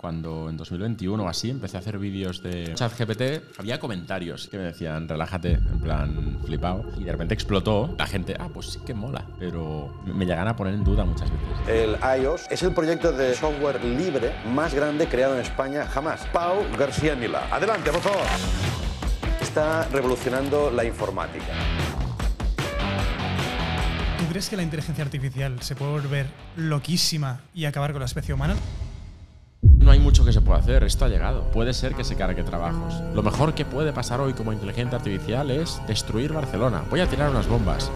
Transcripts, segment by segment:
cuando en 2021 o así empecé a hacer vídeos de ChatGPT, había comentarios que me decían, relájate, en plan flipado. Y de repente explotó la gente, ah, pues sí que mola, pero me llegan a poner en duda muchas veces. El iOS es el proyecto de software libre más grande creado en España jamás. Pau García Nila, Adelante, por favor. Está revolucionando la informática. ¿Tú crees que la inteligencia artificial se puede volver loquísima y acabar con la especie humana? No hay mucho que se pueda hacer, esto ha llegado. Puede ser que se cargue trabajos. Lo mejor que puede pasar hoy como inteligencia artificial es destruir Barcelona. Voy a tirar unas bombas.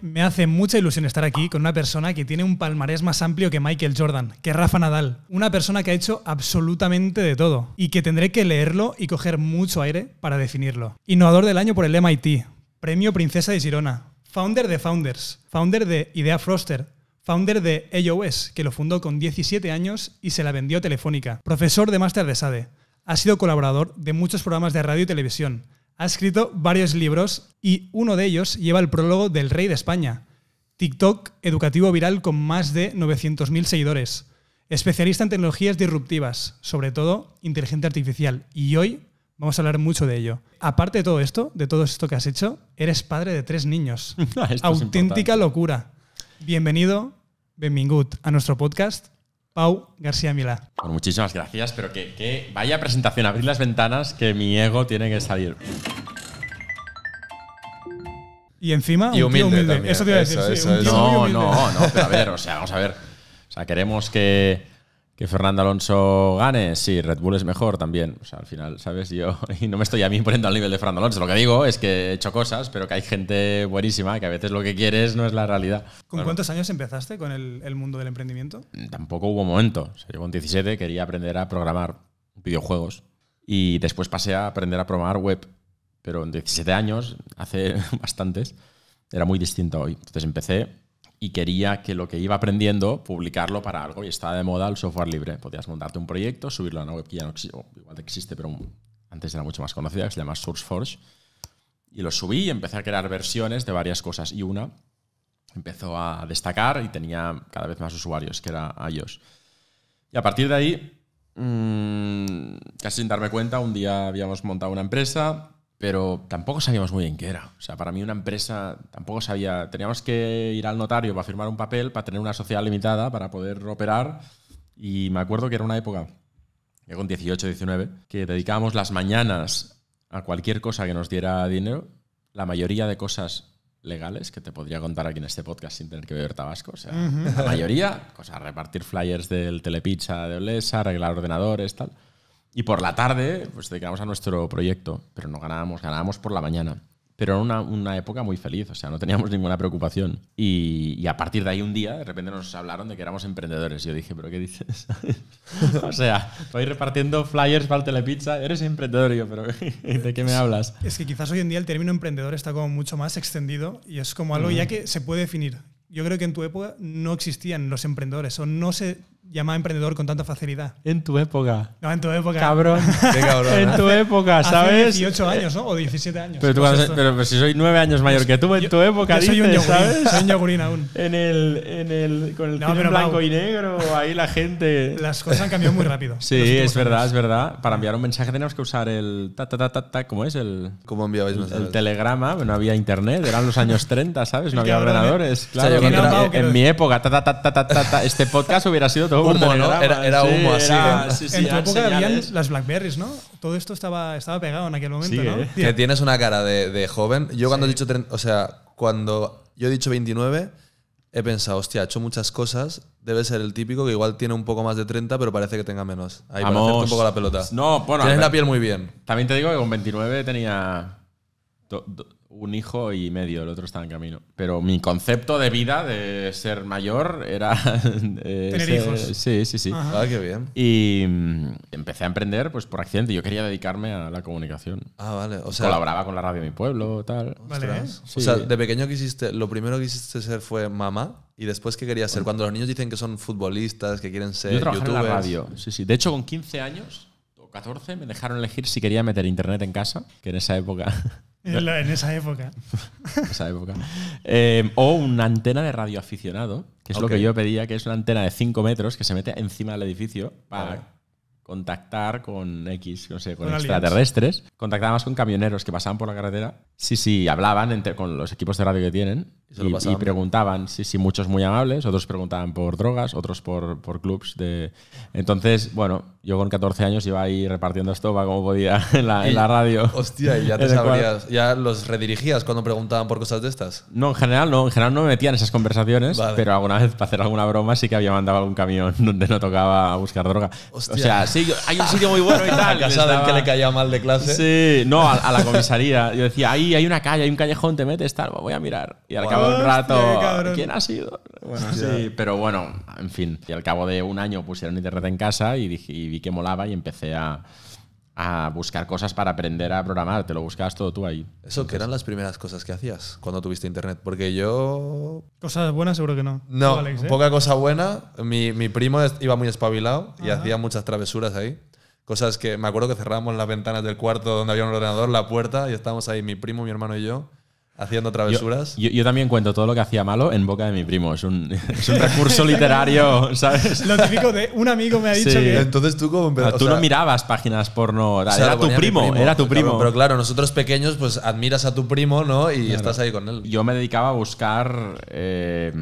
Me hace mucha ilusión estar aquí con una persona que tiene un palmarés más amplio que Michael Jordan, que Rafa Nadal, una persona que ha hecho absolutamente de todo y que tendré que leerlo y coger mucho aire para definirlo. Innovador del año por el MIT, Premio Princesa de Girona, founder de Founders, founder de Idea Froster, founder de AOS, que lo fundó con 17 años y se la vendió a Telefónica, profesor de máster de SADE. Ha sido colaborador de muchos programas de radio y televisión. Ha escrito varios libros y uno de ellos lleva el prólogo del Rey de España, TikTok educativo viral con más de 900.000 seguidores. Especialista en tecnologías disruptivas, sobre todo inteligencia artificial. Y hoy Vamos a hablar mucho de ello. Aparte de todo esto, de todo esto que has hecho, eres padre de tres niños. Auténtica locura. Bienvenido mingut a nuestro podcast, Pau García Milá. Pues muchísimas gracias, pero que, vaya presentación, abrir las ventanas, que mi ego tiene que salir. Y encima, y humilde, un Eso te iba a decir. no, no, no, pero a ver, o sea, vamos a ver. O sea, queremos que que Fernando Alonso gane, sí, Red Bull es mejor también. O sea, al final, ¿sabes? Yo y no me estoy a mí poniendo al nivel de Fernando Alonso. Lo que digo es que he hecho cosas, pero que hay gente buenísima, que a veces lo que quieres no es la realidad. ¿Con cuántos años empezaste con el, mundo del emprendimiento? Mm, tampoco hubo momento. O yo con 17 quería aprender a programar videojuegos y después pasé a aprender a programar web. Pero en 17 años, hace bastantes, era muy distinto hoy. Entonces empecé y quería que lo que iba aprendiendo, publicarlo para algo. Y estaba de moda el software libre. Podías montarte un proyecto, subirlo a una web que ya no existe, igual existe, pero antes era mucho más conocida, que se llama SourceForge. Y lo subí y empecé a crear versiones de varias cosas. Y una empezó a destacar y tenía cada vez más usuarios, que era iOS. Y a partir de ahí, mm, casi sin darme cuenta, un día habíamos montado una empresa, pero tampoco sabíamos muy bien qué era. O sea, para mí una empresa tampoco sabía. Teníamos que ir al notario para firmar un papel, para tener una sociedad limitada, para poder operar. Y me acuerdo que era una época, yo con 18, 19, que dedicábamos las mañanas a cualquier cosa que nos diera dinero. La mayoría de cosas legales que te podría contar aquí en este podcast sin tener que beber tabasco. O sea, la mayoría, cosas, repartir flyers del Telepizza de Olesa, arreglar ordenadores, tal. Y por la tarde, pues dedicamos a nuestro proyecto, pero no ganábamos, ganábamos por la mañana. Pero era una, una época muy feliz, o sea, no teníamos ninguna preocupación. Y, y, a partir de ahí un día, de repente nos hablaron de que éramos emprendedores. Yo dije, ¿pero qué dices? o sea, voy repartiendo flyers para el Telepizza, eres emprendedor. yo, ¿pero de qué me hablas? Es que quizás hoy en día el término emprendedor está como mucho más extendido y es como algo ya que se puede definir. Yo creo que en tu época no existían los emprendedores o no se llama emprendedor con tanta facilidad. En tu época. No, en tu época. Cabrón. Qué cabrón en tu época, ¿sabes? 18 años, ¿no? O 17 años. Pero, si soy 9 años mayor que tú, en tu época, soy un yogurín, ¿sabes? Soy un yogurín aún. En el, en el, con el blanco y negro, ahí la gente... Las cosas han cambiado muy rápido. sí, es verdad, es verdad. Para enviar un mensaje tenemos que usar el... ¿Cómo es? El, ¿Cómo enviabais mensajes? El telegrama, no había internet, eran los años 30, ¿sabes? No había ordenadores. Claro, en mi época, este podcast hubiera sido todo era humo, ¿no? Era, humo, así. en tu época habían las Blackberries, ¿no? Todo esto estaba, estaba pegado en aquel momento, ¿no? Eh. Que tienes una cara de, joven. Yo cuando he dicho, o sea, cuando yo he dicho 29, he pensado, hostia, ha hecho muchas cosas. Debe ser el típico que igual tiene un poco más de 30, pero parece que tenga menos. Ahí va un poco la pelota. No, bueno. Tienes la piel muy bien. También te digo que con 29 tenía un hijo y medio, el otro está en camino. Pero mi concepto de vida, de ser mayor, era... Tener hijos. Sí, sí, sí. Ah, qué bien. Y mm, empecé a emprender pues por accidente. Yo quería dedicarme a la comunicación. Ah, vale. O sea, Colaboraba con la radio de mi pueblo, tal. Vale. O sea, de pequeño quisiste, lo primero que quisiste ser fue mamá. ¿Y después qué querías ser? Cuando los niños dicen que son futbolistas, que quieren ser Yo En la radio. Sí, sí. De hecho, con 15 años o 14 me dejaron elegir si quería meter internet en casa, que en esa época en, esa época. Eh, o una antena de radio aficionado que es lo que yo pedía, que es una antena de 5 metros que se mete encima del edificio para contactar con X, no sé, con, extraterrestres. Contactaba más con camioneros que pasaban por la carretera. Sí, sí, hablaban con los equipos de radio que tienen y, preguntaban, sí, sí, muchos muy amables, otros preguntaban por drogas, otros por, por clubs. De... Entonces, bueno, yo con 14 años iba ahí repartiendo estopa como podía en la, radio. Hostia, y ya te sabrías, ya los redirigías cuando preguntaban por cosas de estas. No, en general no, en general no me metía en esas conversaciones, pero alguna vez para hacer alguna broma sí que había mandado algún camión donde no tocaba buscar droga. Hostia. O sea, sí, hay un sitio muy bueno y tal. que le caía mal de clase. Sí, no, a, la comisaría. Yo decía, ahí hay una calle, hay un callejón, te metes, tal, voy a mirar. Y al cabo de un rato, ¿quién ha sido? Bueno, sí, pero bueno, en fin. Y al cabo de un año pusieron internet en casa y dije, vi que molaba y empecé a, buscar cosas para aprender a programar. Te lo buscabas todo tú ahí. ¿Eso que eran las primeras cosas que hacías cuando tuviste internet? Porque yo... Cosas buenas seguro que no. No, ¿eh? poca cosa buena. Mi, primo iba muy espabilado y hacía muchas travesuras ahí. Cosas que me acuerdo que cerrábamos las ventanas del cuarto donde había un ordenador, la puerta, y estábamos ahí mi primo, mi hermano y yo haciendo travesuras. Yo, también cuento todo lo que hacía malo en boca de mi primo. Es un, recurso literario, ¿sabes? Lo típico de un amigo me ha dicho que. Entonces tú como. tú no mirabas páginas porno. era, tu primo, era tu primo. pero claro, nosotros pequeños, pues admiras a tu primo, ¿no? Y estás ahí con él. Yo me dedicaba a buscar. Eh,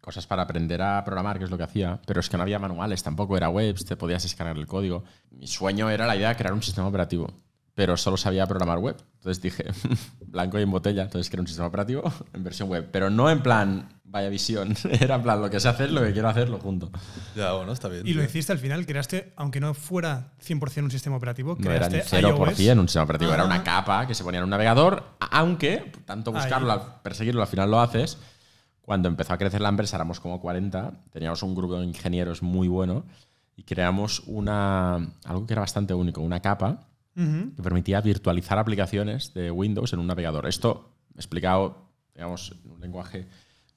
cosas para aprender a programar, que es lo que hacía, pero es que no había manuales tampoco, era webs, te podías descargar el código. Mi sueño era la idea de crear un sistema operativo pero solo sabía programar web. Entonces dije, blanco y en botella, entonces que un sistema operativo en versión web, pero no en plan, vaya visión, era en plan, lo que sé hacer, lo que quiero hacerlo junto. Ya, bueno, está bien. Y lo hiciste al final, creaste, aunque no fuera 100% un sistema operativo, creaste no era un 0% un sistema operativo, era una ah. capa que se ponía en un navegador, aunque tanto buscarlo, perseguirlo, al final lo haces. Cuando empezó a crecer la empresa, éramos como 40, teníamos un grupo de ingenieros muy bueno y creamos una, algo que era bastante único, una capa que permitía virtualizar aplicaciones de Windows en un navegador. Esto, explicado, digamos, en un lenguaje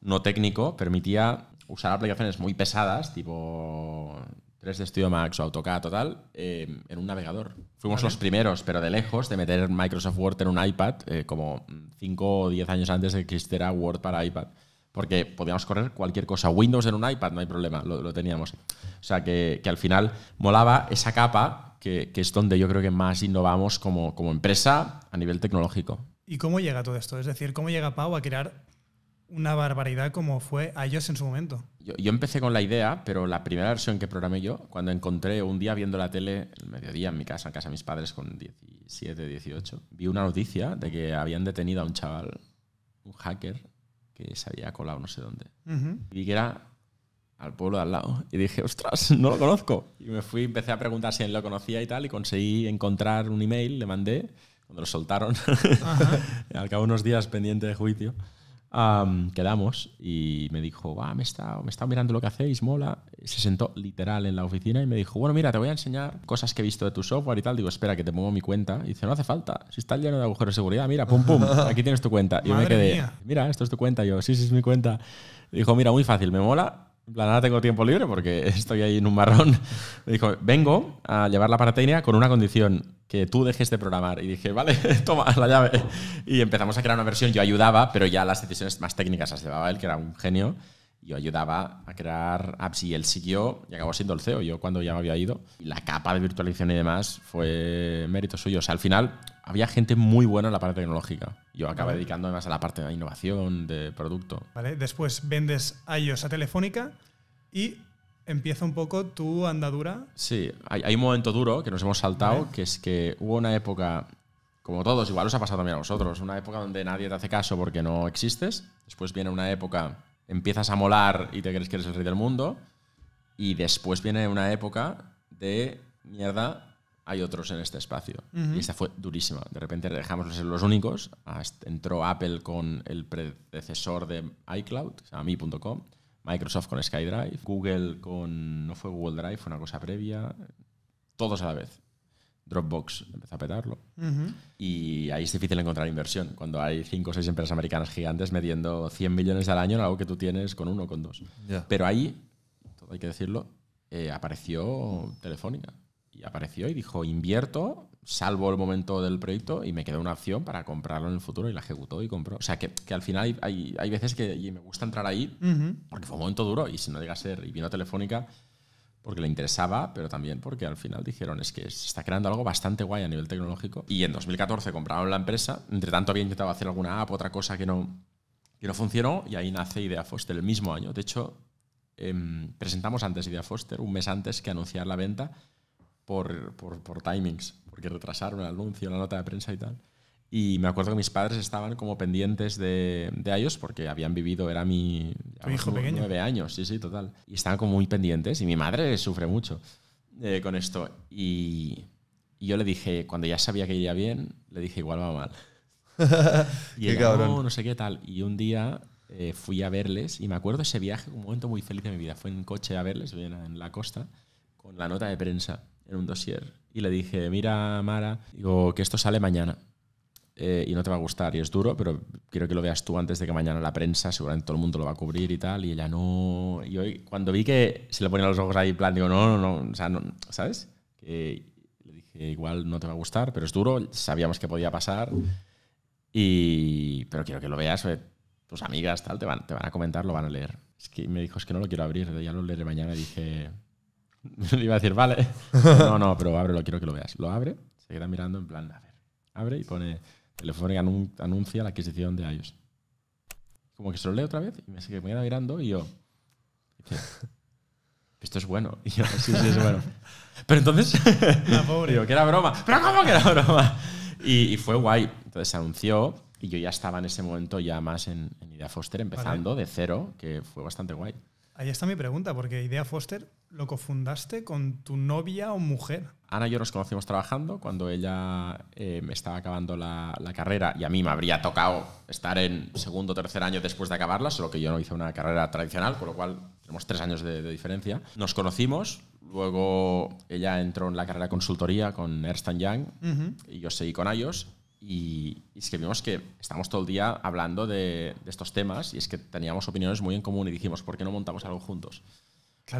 no técnico, permitía usar aplicaciones muy pesadas, tipo 3D Studio Max o AutoCAD total, eh, en un navegador. Fuimos los primeros, pero de lejos, de meter Microsoft Word en un iPad, eh, como 5 o 10 años antes de que existiera Word para iPad porque podíamos correr cualquier cosa. Windows en un iPad, no hay problema, lo, teníamos. O sea, que, al final molaba esa capa, que, es donde yo creo que más innovamos como, como empresa a nivel tecnológico. ¿Y cómo llega todo esto? Es decir, ¿cómo llega Pau a crear una barbaridad como fue a ellos en su momento? Yo, yo, empecé con la idea, pero la primera versión que programé yo, cuando encontré un día viendo la tele, el mediodía en mi casa, en casa de mis padres con 17, 18, vi una noticia de que habían detenido a un chaval, un hacker, que se había colado no sé dónde. Y que era al pueblo de al lado. Y dije, ostras, no lo conozco. Y me fui, empecé a preguntar si él lo conocía y tal, y conseguí encontrar un email, le mandé, cuando lo soltaron, al cabo de unos días pendiente de juicio quedamos y me dijo, me está, me está mirando lo que hacéis, mola. Se sentó literal en la oficina y me dijo, bueno, mira, te voy a enseñar cosas que he visto de tu software y tal. Digo, espera, que te muevo mi cuenta. Y dice, no hace falta, si está lleno de agujeros de seguridad, mira, pum, pum, aquí tienes tu cuenta. Y yo me quedé, mira, esto es tu cuenta. Y yo, sí, sí, es mi cuenta. dijo, mira, muy fácil, me mola, en plan, tengo tiempo libre porque estoy ahí en un marrón. Me dijo, vengo a llevar la parateña con una condición, que tú dejes de programar. Y dije, vale, toma la llave. Y empezamos a crear una versión, yo ayudaba, pero ya las decisiones más técnicas las llevaba él, que era un genio yo ayudaba a crear apps y él siguió y acabó siendo el CEO, yo cuando ya me había ido. la capa de virtualización y demás fue mérito suyo. O sea, al final había gente muy buena en la parte tecnológica. Yo acabé dedicando dedicándome más a la parte de innovación, de producto. Vale, después vendes a ellos a Telefónica y empieza un poco tu andadura. Sí, hay, un momento duro que nos hemos saltado, que es que hubo una época como todos, igual os ha pasado también a vosotros, una época donde nadie te hace caso porque no existes, después viene una época empiezas a molar y te crees que eres el rey del mundo. Y después viene una época de mierda, hay otros en este espacio. Y esta fue durísima. De repente dejamos de ser los únicos. Entró Apple con el predecesor de iCloud, a mi.com. Microsoft con SkyDrive, Google con. No fue Google Drive, fue una cosa previa. Todos a la vez. Dropbox empezó a petarlo. Y ahí es difícil encontrar inversión. Cuando hay cinco o seis empresas americanas gigantes mediendo 100 millones al año en algo que tú tienes con uno o con dos. Pero ahí, todo hay que decirlo, eh, apareció Telefónica. Y apareció y dijo, invierto, salvo el momento del proyecto y me quedó una opción para comprarlo en el futuro y la ejecutó y compró. O sea, que, que al final hay, hay, veces que me gusta entrar ahí porque fue un momento duro y si no llega a ser, y vino Telefónica, porque le interesaba, pero también porque al final dijeron es que se está creando algo bastante guay a nivel tecnológico. Y en 2014 compraron la empresa, entre tanto había intentado hacer alguna app, otra cosa que no, no funcionó, y ahí nace Idea Foster el mismo año. De hecho, em, presentamos antes Idea Foster, un mes antes que anunciar la venta, por timings, porque retrasaron el anuncio, la nota de prensa y tal. Y me acuerdo que mis padres estaban como pendientes de, ellos porque habían vivido, era mi hijo pequeño. nueve años, sí, sí, total. Y estaban como muy pendientes y mi madre sufre mucho eh, con esto. Y, yo le dije, cuando ya sabía que iría bien, le dije, igual va mal. y cabrón. No, sé qué tal. Y un día eh, fui a verles y me acuerdo ese viaje, un momento muy feliz de mi vida. Fue en coche a verles, en la costa, con la nota de prensa en un dossier. Y le dije, mira, Mara, digo, que esto sale mañana. Eh, y no te va a gustar y es duro, pero quiero que lo veas tú antes de que mañana la prensa, seguramente todo el mundo lo va a cubrir y tal, y ella no... Y hoy, cuando vi que se le ponían los ojos ahí, en plan, digo, no, no, no, o sea, ¿sabes? Que le dije, igual no te va a gustar, pero es duro, sabíamos que podía pasar, y, pero quiero que lo veas, tus amigas, tal, te van, te van a comentar, lo van a leer. Es que me dijo, es que no lo quiero abrir, ya lo leeré mañana, y dije... Le iba a decir, vale. No, no, pero ábrelo, quiero que lo veas. Lo abre, se queda mirando en plan, a ver. Abre y pone Telefónica anuncia la adquisición de iOS. Como que se lo leo otra vez y me, me mirando y yo. esto es bueno. Y yo, sí, sí, es bueno. Pero entonces. La pobre. que era broma. ¿Pero cómo que era broma? Y, fue guay. Entonces se anunció y yo ya estaba en ese momento ya más en, Idea Foster, empezando de cero, que fue bastante guay. Ahí está mi pregunta, porque Idea Foster lo cofundaste con tu novia o mujer. Ana y yo nos conocimos trabajando cuando ella me em, estaba acabando la, la, carrera y a mí me habría tocado estar en segundo o tercer año después de acabarla, solo que yo no hice una carrera tradicional, con lo cual tenemos tres años de, diferencia. Nos conocimos, luego ella entró en la carrera de consultoría con Ernst Young y yo seguí con ellos y, es que vimos que estábamos todo el día hablando de, de estos temas y es que teníamos opiniones muy en común y dijimos, ¿por qué no montamos algo juntos?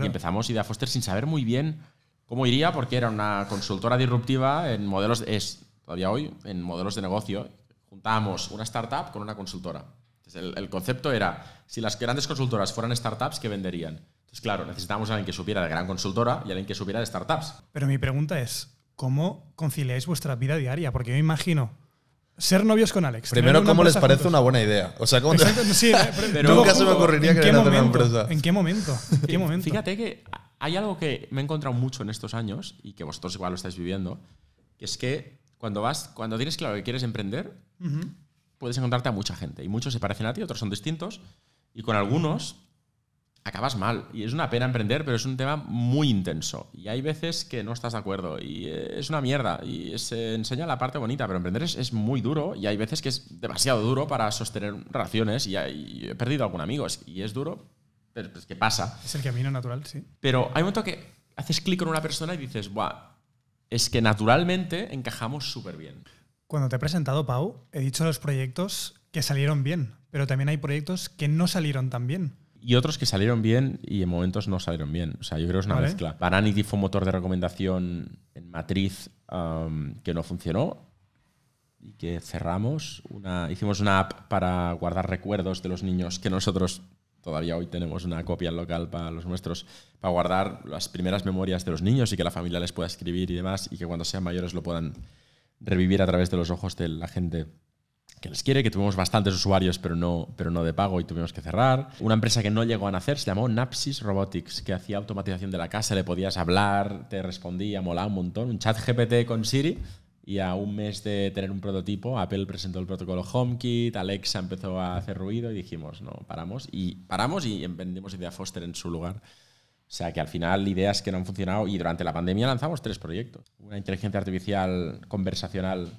Y empezamos Idea Foster sin saber muy bien cómo iría, porque era una consultora disruptiva en modelos, es todavía hoy, en modelos de negocio. Juntábamos una startup con una consultora. Entonces, el, concepto era, si las grandes consultoras fueran startups, ¿qué venderían? Entonces, claro, necesitábamos a alguien que supiera de gran consultora y alguien que supiera de startups. Pero mi pregunta es, ¿cómo conciliáis vuestra vida diaria? Porque yo imagino ser novios con Alex. Primero, ¿cómo les parece una buena idea? O sea, ¿cómo eh, nunca se me ocurriría que una empresa. ¿En qué momento? ¿En qué momento? Fíjate que hay algo que me he encontrado mucho en estos años y que vosotros igual lo estáis viviendo, que es que cuando vas, cuando tienes claro que quieres emprender, puedes encontrarte a mucha gente y muchos se parecen a ti, otros son distintos y con algunos acabas mal. Y es una pena emprender, pero es un tema muy intenso. Y hay veces que no estás de acuerdo. Y eh, es una mierda. Y se enseña la parte bonita, pero emprender es, es muy duro. Y hay veces que es demasiado duro para sostener relaciones. Y, he perdido algún amigo. Y es duro, pero es que pasa. Es el camino natural, sí. Pero hay un momento que haces clic con una persona y dices, ¡buah! Es que naturalmente encajamos súper bien. Cuando te he presentado, Pau, he dicho los proyectos que salieron bien, pero también hay proyectos que no salieron tan bien y otros que salieron bien y en momentos no salieron bien. O sea, yo creo que es una mezcla. Bananity fue un motor de recomendación en matriz um, que no funcionó y que cerramos. hicimos una app para guardar recuerdos de los niños que nosotros todavía hoy tenemos una copia local para los nuestros, para guardar las primeras memorias de los niños y que la familia les pueda escribir y demás, y que cuando sean mayores lo puedan revivir a través de los ojos de la gente que les quiere, que tuvimos bastantes usuarios, pero no, pero no de pago y tuvimos que cerrar. Una empresa que no llegó a nacer se llamó Napsis Robotics, que hacía automatización de la casa, le podías hablar, te respondía, molaba un montón. Un chat GPT con Siri. Y a un mes de tener un prototipo, Apple presentó el protocolo HomeKit, Alexa empezó a hacer ruido y dijimos, no, paramos. Y paramos y vendimos Idea Foster en su lugar. O sea que al final ideas que no han funcionado y durante la pandemia lanzamos tres proyectos. Una inteligencia artificial conversacional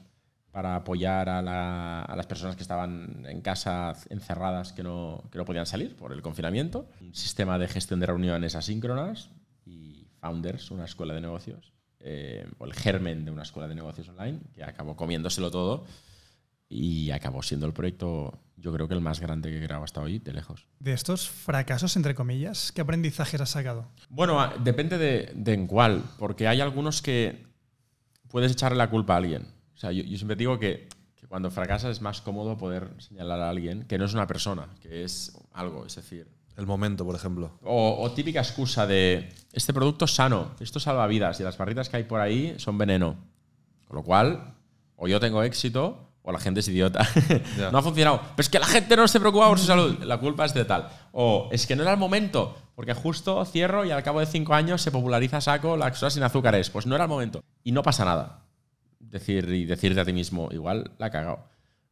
para apoyar a, las personas que estaban en casa encerradas que no, que no podían salir por el confinamiento, un sistema de gestión de reuniones asíncronas y Founders, una escuela de negocios, eh, o el germen de una escuela de negocios online, que acabó comiéndoselo todo y acabó siendo el proyecto, yo creo que el más grande que he grabado hasta hoy, de lejos. ¿De estos fracasos, entre comillas, qué aprendizajes has sacado? Bueno, depende de, de en cuál, porque hay algunos que puedes echarle la culpa a alguien o sea, yo, siempre digo que, cuando fracasas es más cómodo poder señalar a alguien que no es una persona, que es algo, es decir... El momento, por ejemplo. O, típica excusa de, este producto es sano, esto salva vidas y las barritas que hay por ahí son veneno. Con lo cual, o yo tengo éxito o la gente es idiota. no ha funcionado. Pero es que la gente no se preocupa por su salud. La culpa es de tal. O es que no era el momento, porque justo cierro y al cabo de cinco años se populariza saco la sin azúcares. Pues no era el momento. Y no pasa nada decir y decirte a ti mismo, igual la ha cagado.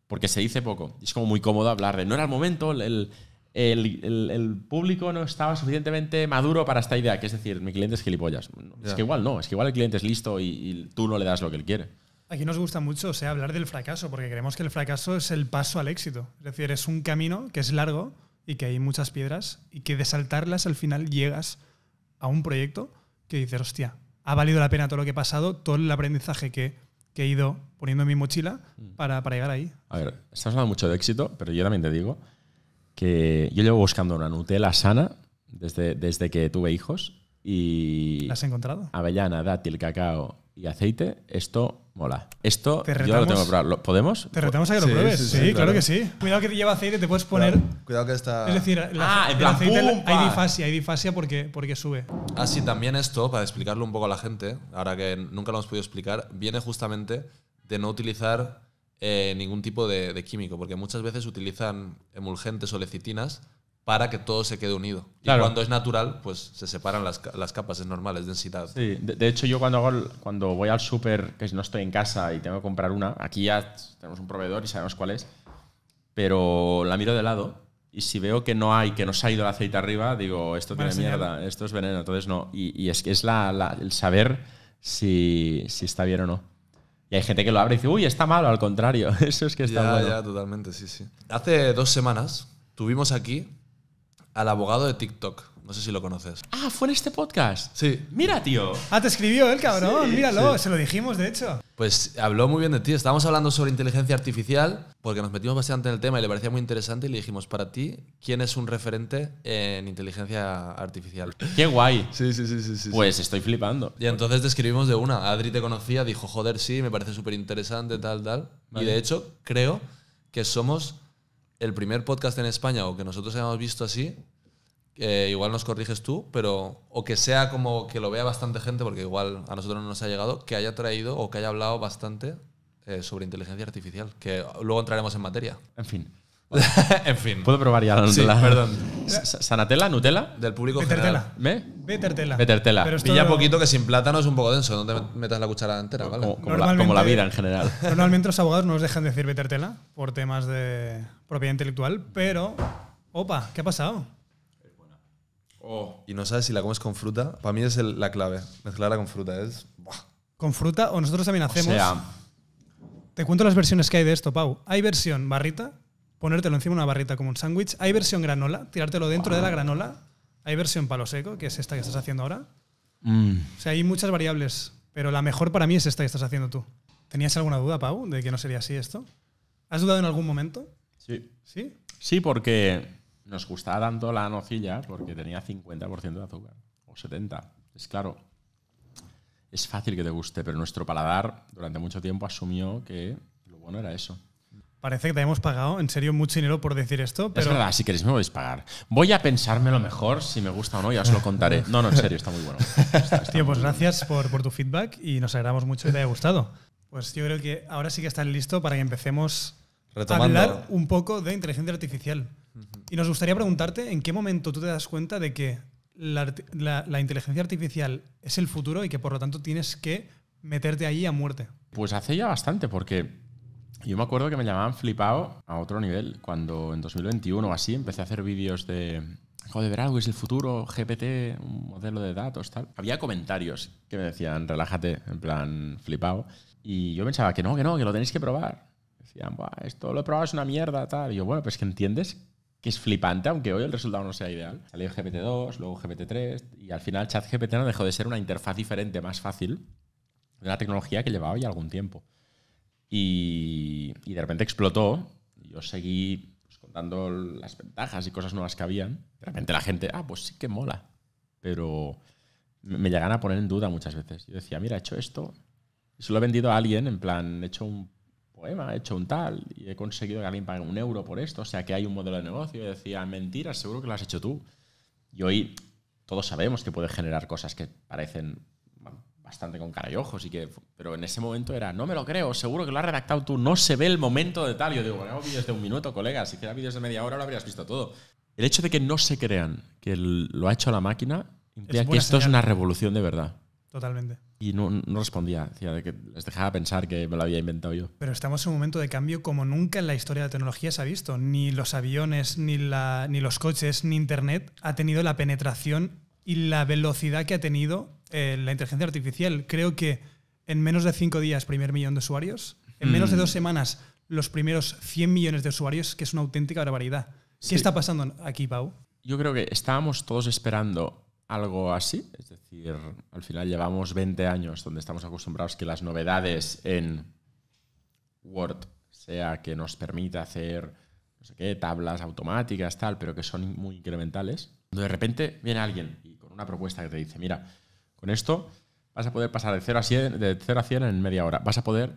Porque se dice poco. Es como muy cómodo hablar de, no era el momento, el, el, el, público no estaba suficientemente maduro para esta idea. Que es decir, mi cliente es gilipollas. Es que igual no, es que igual el cliente es listo y, tú no le das lo que él quiere. Aquí nos gusta mucho, sea, hablar del fracaso, porque creemos que el fracaso es el paso al éxito. Es decir, es un camino que es largo y que hay muchas piedras y que de saltarlas al final llegas a un proyecto que dices, hostia, ha valido la pena todo lo que ha pasado, todo el aprendizaje que que he ido poniendo en mi mochila mm. para, para llegar ahí. A ver, estás hablando mucho de éxito, pero yo también te digo que yo llevo buscando una Nutella sana desde, desde que tuve hijos y... ¿La has encontrado? Avellana, dátil, cacao y aceite. Esto Mola. Esto ¿Te yo lo tengo que probar. ¿Podemos? ¿Te retamos a que lo pruebes? Sí, claro. que sí. Cuidado que lleva aceite, te puedes poner. Cuidado, que está. Es decir, el ah, aceite hay difasia, hay difasia porque, porque sube. Ah, sí, también esto, para explicarlo un poco a la gente, ahora que nunca lo hemos podido explicar, viene justamente de no utilizar eh, ningún tipo de, de, químico, porque muchas veces utilizan emulgentes o lecitinas para que todo se quede unido. Claro. Y cuando es natural, pues se separan las, las capas, es normal, es densidad. Sí, de, hecho yo cuando, hago, cuando voy al súper, que no estoy en casa y tengo que comprar una, aquí ya tenemos un proveedor y sabemos cuál es, pero la miro de lado y si veo que no hay, que no se ha ido el aceite arriba, digo, esto tiene mierda, esto es veneno, entonces no. Y, y es que es la, el saber si, si está bien o no. Y hay gente que lo abre y dice, uy, está malo, al contrario, eso es que está ya, Ya, totalmente, sí, sí. Hace dos semanas tuvimos aquí al abogado de TikTok. No sé si lo conoces. Ah, fue en este podcast. Sí. Mira, tío. Ah, te escribió él, cabrón, míralo, se lo dijimos, de hecho. Pues habló muy bien de ti. Estábamos hablando sobre inteligencia artificial porque nos metimos bastante en el tema y le parecía muy interesante y le dijimos, para ti, ¿quién es un referente en inteligencia artificial? Qué guay. Sí, sí, sí, sí. pues estoy flipando. Y entonces te escribimos de una. Adri te conocía, dijo, joder, sí, me parece súper interesante, tal, tal. Y de hecho, creo que somos el primer podcast en España o que nosotros hayamos visto así, eh, igual nos corriges tú, pero o que sea como que lo vea bastante gente, porque igual a nosotros no nos ha llegado, que haya traído o que haya hablado bastante eh, sobre inteligencia artificial, que luego entraremos en materia. En fin. en fin. Puedo probar ya la Nutella. perdón. ¿Sanatela? ¿Nutella? Del público Betertela. ¿Me? Betertela. Betertela. Pilla poquito que sin plátano es un poco denso. No te metas la cuchara entera, ¿vale? Como, la, vida en general. Normalmente los abogados no nos dejan decir Betertela por temas de propiedad intelectual, pero... Opa, ¿qué ha pasado? Oh. Y no sabes si la comes con fruta. Para mí es la clave. Mezclarla con fruta es... Con fruta o nosotros también hacemos... O sea, te cuento las versiones que hay de esto, Pau. Hay versión barrita, ponértelo encima de una barrita como un sándwich. Hay versión granola, tirártelo dentro de la granola. Hay versión palo seco, que es esta que estás haciendo ahora. Mm. O sea, hay muchas variables, pero la mejor para mí es esta que estás haciendo tú. ¿Tenías alguna duda, Pau, de que no sería así esto? ¿Has dudado en algún momento? Sí. ¿Sí? Sí, porque nos gustaba tanto la nocilla porque tenía 50% de azúcar, o 70%. Es claro, es fácil que te guste, pero nuestro paladar durante mucho tiempo asumió que lo bueno era eso. Parece que te hemos pagado en serio mucho dinero por decir esto. Pero... Es verdad, si queréis me podéis pagar. Voy a pensármelo mejor, si me gusta o no, ya os lo contaré. No, no, en serio, está muy bueno. Tío, pues gracias por, por, tu feedback y nos agradamos mucho que te haya gustado. Pues yo creo que ahora sí que estás listo para que empecemos a hablar un poco de inteligencia artificial. Y nos gustaría preguntarte en qué momento tú te das cuenta de que la, la inteligencia artificial es el futuro y que por lo tanto tienes que meterte ahí a muerte. Pues hace ya bastante, porque yo me acuerdo que me llamaban flipado a otro nivel cuando en 2021 o así empecé a hacer vídeos de, joder, algo, es el futuro, GPT, un modelo de datos, tal. Había comentarios que me decían, relájate, en plan, flipado. Y yo pensaba que no, que no, que lo tenéis que probar. Decían, esto lo he probado, es una mierda, tal. Y yo, bueno, pues que entiendes que es flipante, aunque hoy el resultado no sea ideal. Salió GPT-2, luego GPT-3, y al final ChatGPT no dejó de ser una interfaz diferente, más fácil, de una tecnología que llevaba ya algún tiempo. Y, de repente explotó. yo seguí pues, contando las ventajas y cosas nuevas que habían. De repente la gente, ah, pues sí que mola. Pero me llegan a poner en duda muchas veces. Yo decía, mira, he hecho esto. se lo he vendido a alguien, en plan, he hecho un poema, he hecho un tal, y he conseguido que alguien pague un euro por esto, o sea que hay un modelo de negocio. Y decía, mentira, seguro que lo has hecho tú. Y hoy todos sabemos que puede generar cosas que parecen bastante con cara y ojos, y que, pero en ese momento era, no me lo creo, seguro que lo has redactado tú, no se ve el momento de tal. Yo digo, hago vídeos de un minuto, colega, si hiciera vídeos de media hora lo habrías visto todo. El hecho de que no se crean que lo ha hecho la máquina implica que esto es una revolución de verdad. Totalmente. Y no, no respondía, de que les dejaba pensar que me lo había inventado yo. Pero estamos en un momento de cambio como nunca en la historia de la tecnología se ha visto. Ni los aviones, ni, la, ni los coches, ni Internet ha tenido la penetración y la velocidad que ha tenido eh, la inteligencia artificial. Creo que en menos de cinco días, primer millón de usuarios. En menos de mm. dos semanas, los primeros 100 millones de usuarios, que es una auténtica barbaridad. ¿Qué está pasando aquí, Pau? Yo creo que estábamos todos esperando algo así, es decir, al final llevamos 20 años donde estamos acostumbrados que las novedades en Word sea que nos permita hacer no sé qué, tablas automáticas, tal, pero que son muy incrementales. de repente viene alguien y con una propuesta que te dice, mira, con esto vas a poder pasar de 0 a 100, en media hora. Vas a poder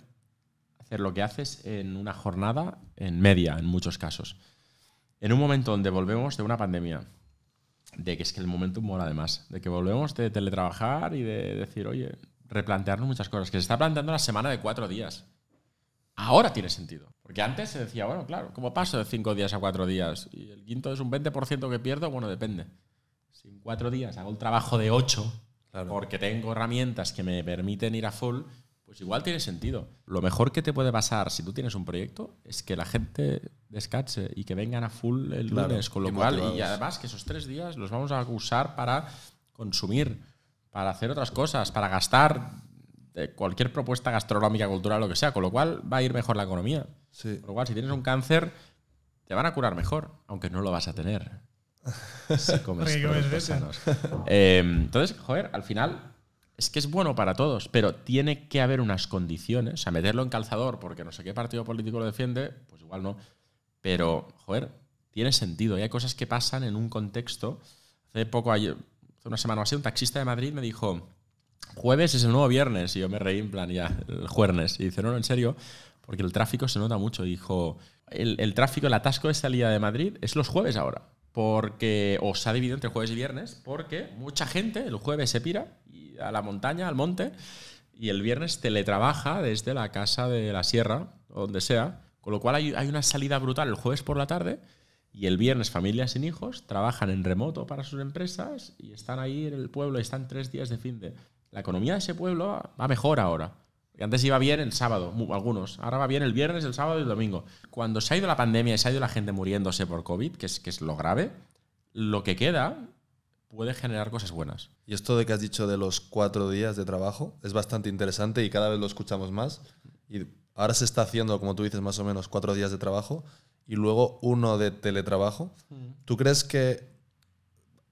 hacer lo que haces en una jornada en media, en muchos casos. En un momento donde volvemos de una pandemia, de que es que el momento mola además, de que volvemos de teletrabajar y de decir, oye, replantearnos muchas cosas, que se está planteando una semana de cuatro días. Ahora tiene sentido. Porque antes se decía, bueno, claro, ¿cómo paso de cinco días a cuatro días? Y el quinto es un 20% que pierdo, bueno, depende. Si en cuatro días hago el trabajo de ocho, porque tengo herramientas que me permiten ir a full, pues igual tiene sentido. Lo mejor que te puede pasar si tú tienes un proyecto es que la gente descache y que vengan a full el lunes, con lo cual, y además que esos tres días los vamos a usar para consumir, para hacer otras cosas, para gastar cualquier propuesta gastronómica, cultural, lo que sea, con lo cual va a ir mejor la economía. Sí. Con lo cual, si tienes un cáncer, te van a curar mejor, aunque no lo vas a tener. Eh, entonces, joder, al final es que es bueno para todos, pero tiene que haber unas condiciones. O sea, meterlo en calzador porque no sé qué partido político lo defiende, pues igual no. Pero, joder, tiene sentido. Y hay cosas que pasan en un contexto. Hace poco, ayer, hace una semana o así, un taxista de Madrid me dijo, jueves es el nuevo viernes. Y yo me reí en plan, ya, el jueves. Y dice, no, no, en serio, porque el tráfico se nota mucho. dijo, el, el tráfico, el atasco de salida de Madrid es los jueves ahora porque o se ha dividido entre jueves y viernes, porque mucha gente el jueves se pira a la montaña, al monte, y el viernes teletrabaja desde la casa de la sierra, o donde sea, con lo cual hay, hay una salida brutal el jueves por la tarde y el viernes familias sin hijos trabajan en remoto para sus empresas y están ahí en el pueblo, y están tres días de fin de... La economía de ese pueblo va mejor ahora. Antes iba bien el sábado, algunos. Ahora va bien el viernes, el sábado y el domingo. Cuando se ha ido la pandemia y se ha ido la gente muriéndose por COVID, que es, que es lo grave, lo que queda puede generar cosas buenas. Y esto de que has dicho de los cuatro días de trabajo es bastante interesante y cada vez lo escuchamos más. Y ahora se está haciendo, como tú dices, más o menos cuatro días de trabajo y luego uno de teletrabajo. Mm. ¿Tú crees que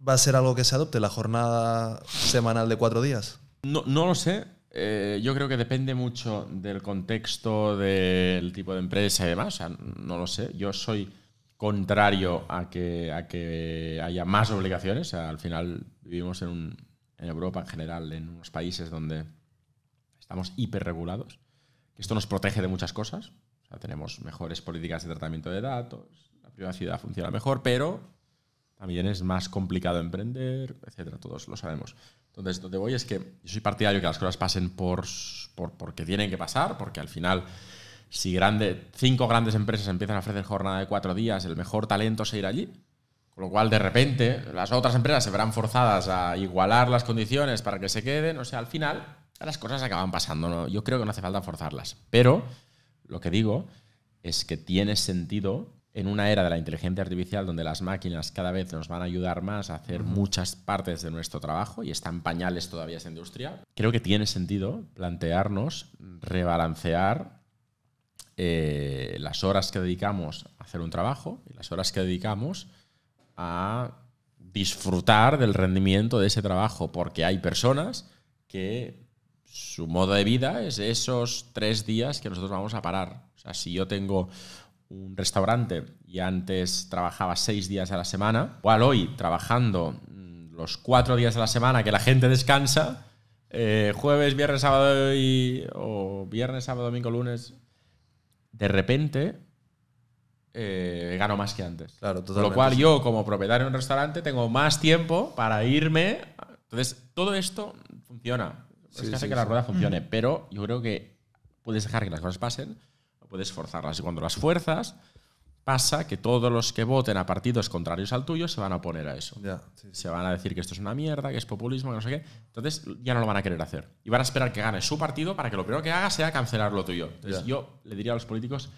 va a ser algo que se adopte la jornada semanal de cuatro días? No, no lo sé, eh, yo creo que depende mucho del contexto, del tipo de empresa y demás. no lo sé. Yo soy contrario a que, haya más obligaciones. al final vivimos en, Europa en general, en unos países donde estamos hiperregulados. Esto nos protege de muchas cosas. tenemos mejores políticas de tratamiento de datos, la privacidad funciona mejor, pero también es más complicado emprender, etcétera. Todos lo sabemos. Entonces, donde voy es que yo soy partidario de que las cosas pasen por, porque tienen que pasar, porque al final, si cinco grandes empresas empiezan a ofrecer jornada de cuatro días, el mejor talento se irá allí. Con lo cual, de repente, las otras empresas se verán forzadas a igualar las condiciones para que se queden. O sea, al final, las cosas acaban pasando. ¿no? Yo creo que no hace falta forzarlas. Pero lo que digo es que tiene sentido en una era de la inteligencia artificial donde las máquinas cada vez nos van a ayudar más a hacer muchas partes de nuestro trabajo y están pañales todavía esa industria, creo que tiene sentido plantearnos rebalancear eh, las horas que dedicamos a hacer un trabajo y las horas que dedicamos a disfrutar del rendimiento de ese trabajo, porque hay personas que su modo de vida es esos tres días que nosotros vamos a parar. O sea, si yo tengo un restaurante y antes trabajaba seis días a la semana, igual hoy trabajando mm, los cuatro días a la semana que la gente descansa, eh, jueves, viernes, sábado y, o viernes, sábado, domingo, lunes, de repente eh, gano más que antes. Claro, Lo cual yo como propietario de un restaurante tengo más tiempo para irme. Entonces, todo esto funciona. es que hace que la rueda funcione, pero yo creo que puedes dejar que las cosas pasen puedes forzarlas. Y cuando las fuerzas, pasa que todos los que voten a partidos contrarios al tuyo se van a oponer a eso. Se van a decir que esto es una mierda, que es populismo, que no sé qué. Entonces ya no lo van a querer hacer. Y van a esperar que gane su partido para que lo primero que haga sea cancelar lo tuyo. Entonces yo le diría a los políticos,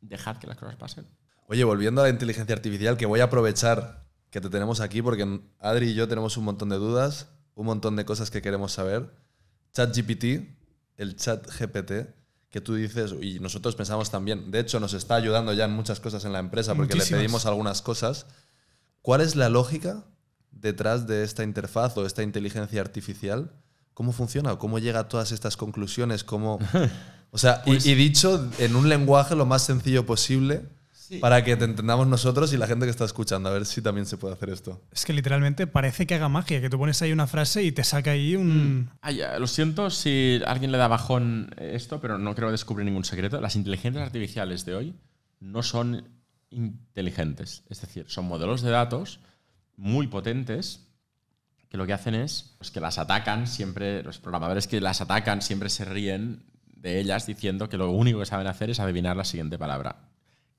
dejad que las cosas pasen. Oye, volviendo a la inteligencia artificial, que voy a aprovechar que te tenemos aquí porque Adri y yo tenemos un montón de dudas, un montón de cosas que queremos saber. ChatGPT, el chat GPT que tú dices, y nosotros pensamos también, de hecho nos está ayudando ya en muchas cosas en la empresa porque le pedimos algunas cosas, ¿cuál es la lógica detrás de esta interfaz o esta inteligencia artificial? ¿Cómo funciona cómo llega a todas estas conclusiones? o sea, pues y, dicho en un lenguaje lo más sencillo posible para que te entendamos nosotros y la gente que está escuchando, a ver si también se puede hacer esto. Es que literalmente parece que haga magia, que tú pones ahí una frase y te saca ahí un... Mm. Ah, lo siento si alguien le da bajón esto, pero no creo descubrir ningún secreto. Las inteligencias artificiales de hoy no son inteligentes, es decir, son modelos de datos muy potentes que lo que hacen es pues, que las atacan siempre, los programadores que las atacan siempre se ríen de ellas diciendo que lo único que saben hacer es adivinar la siguiente palabra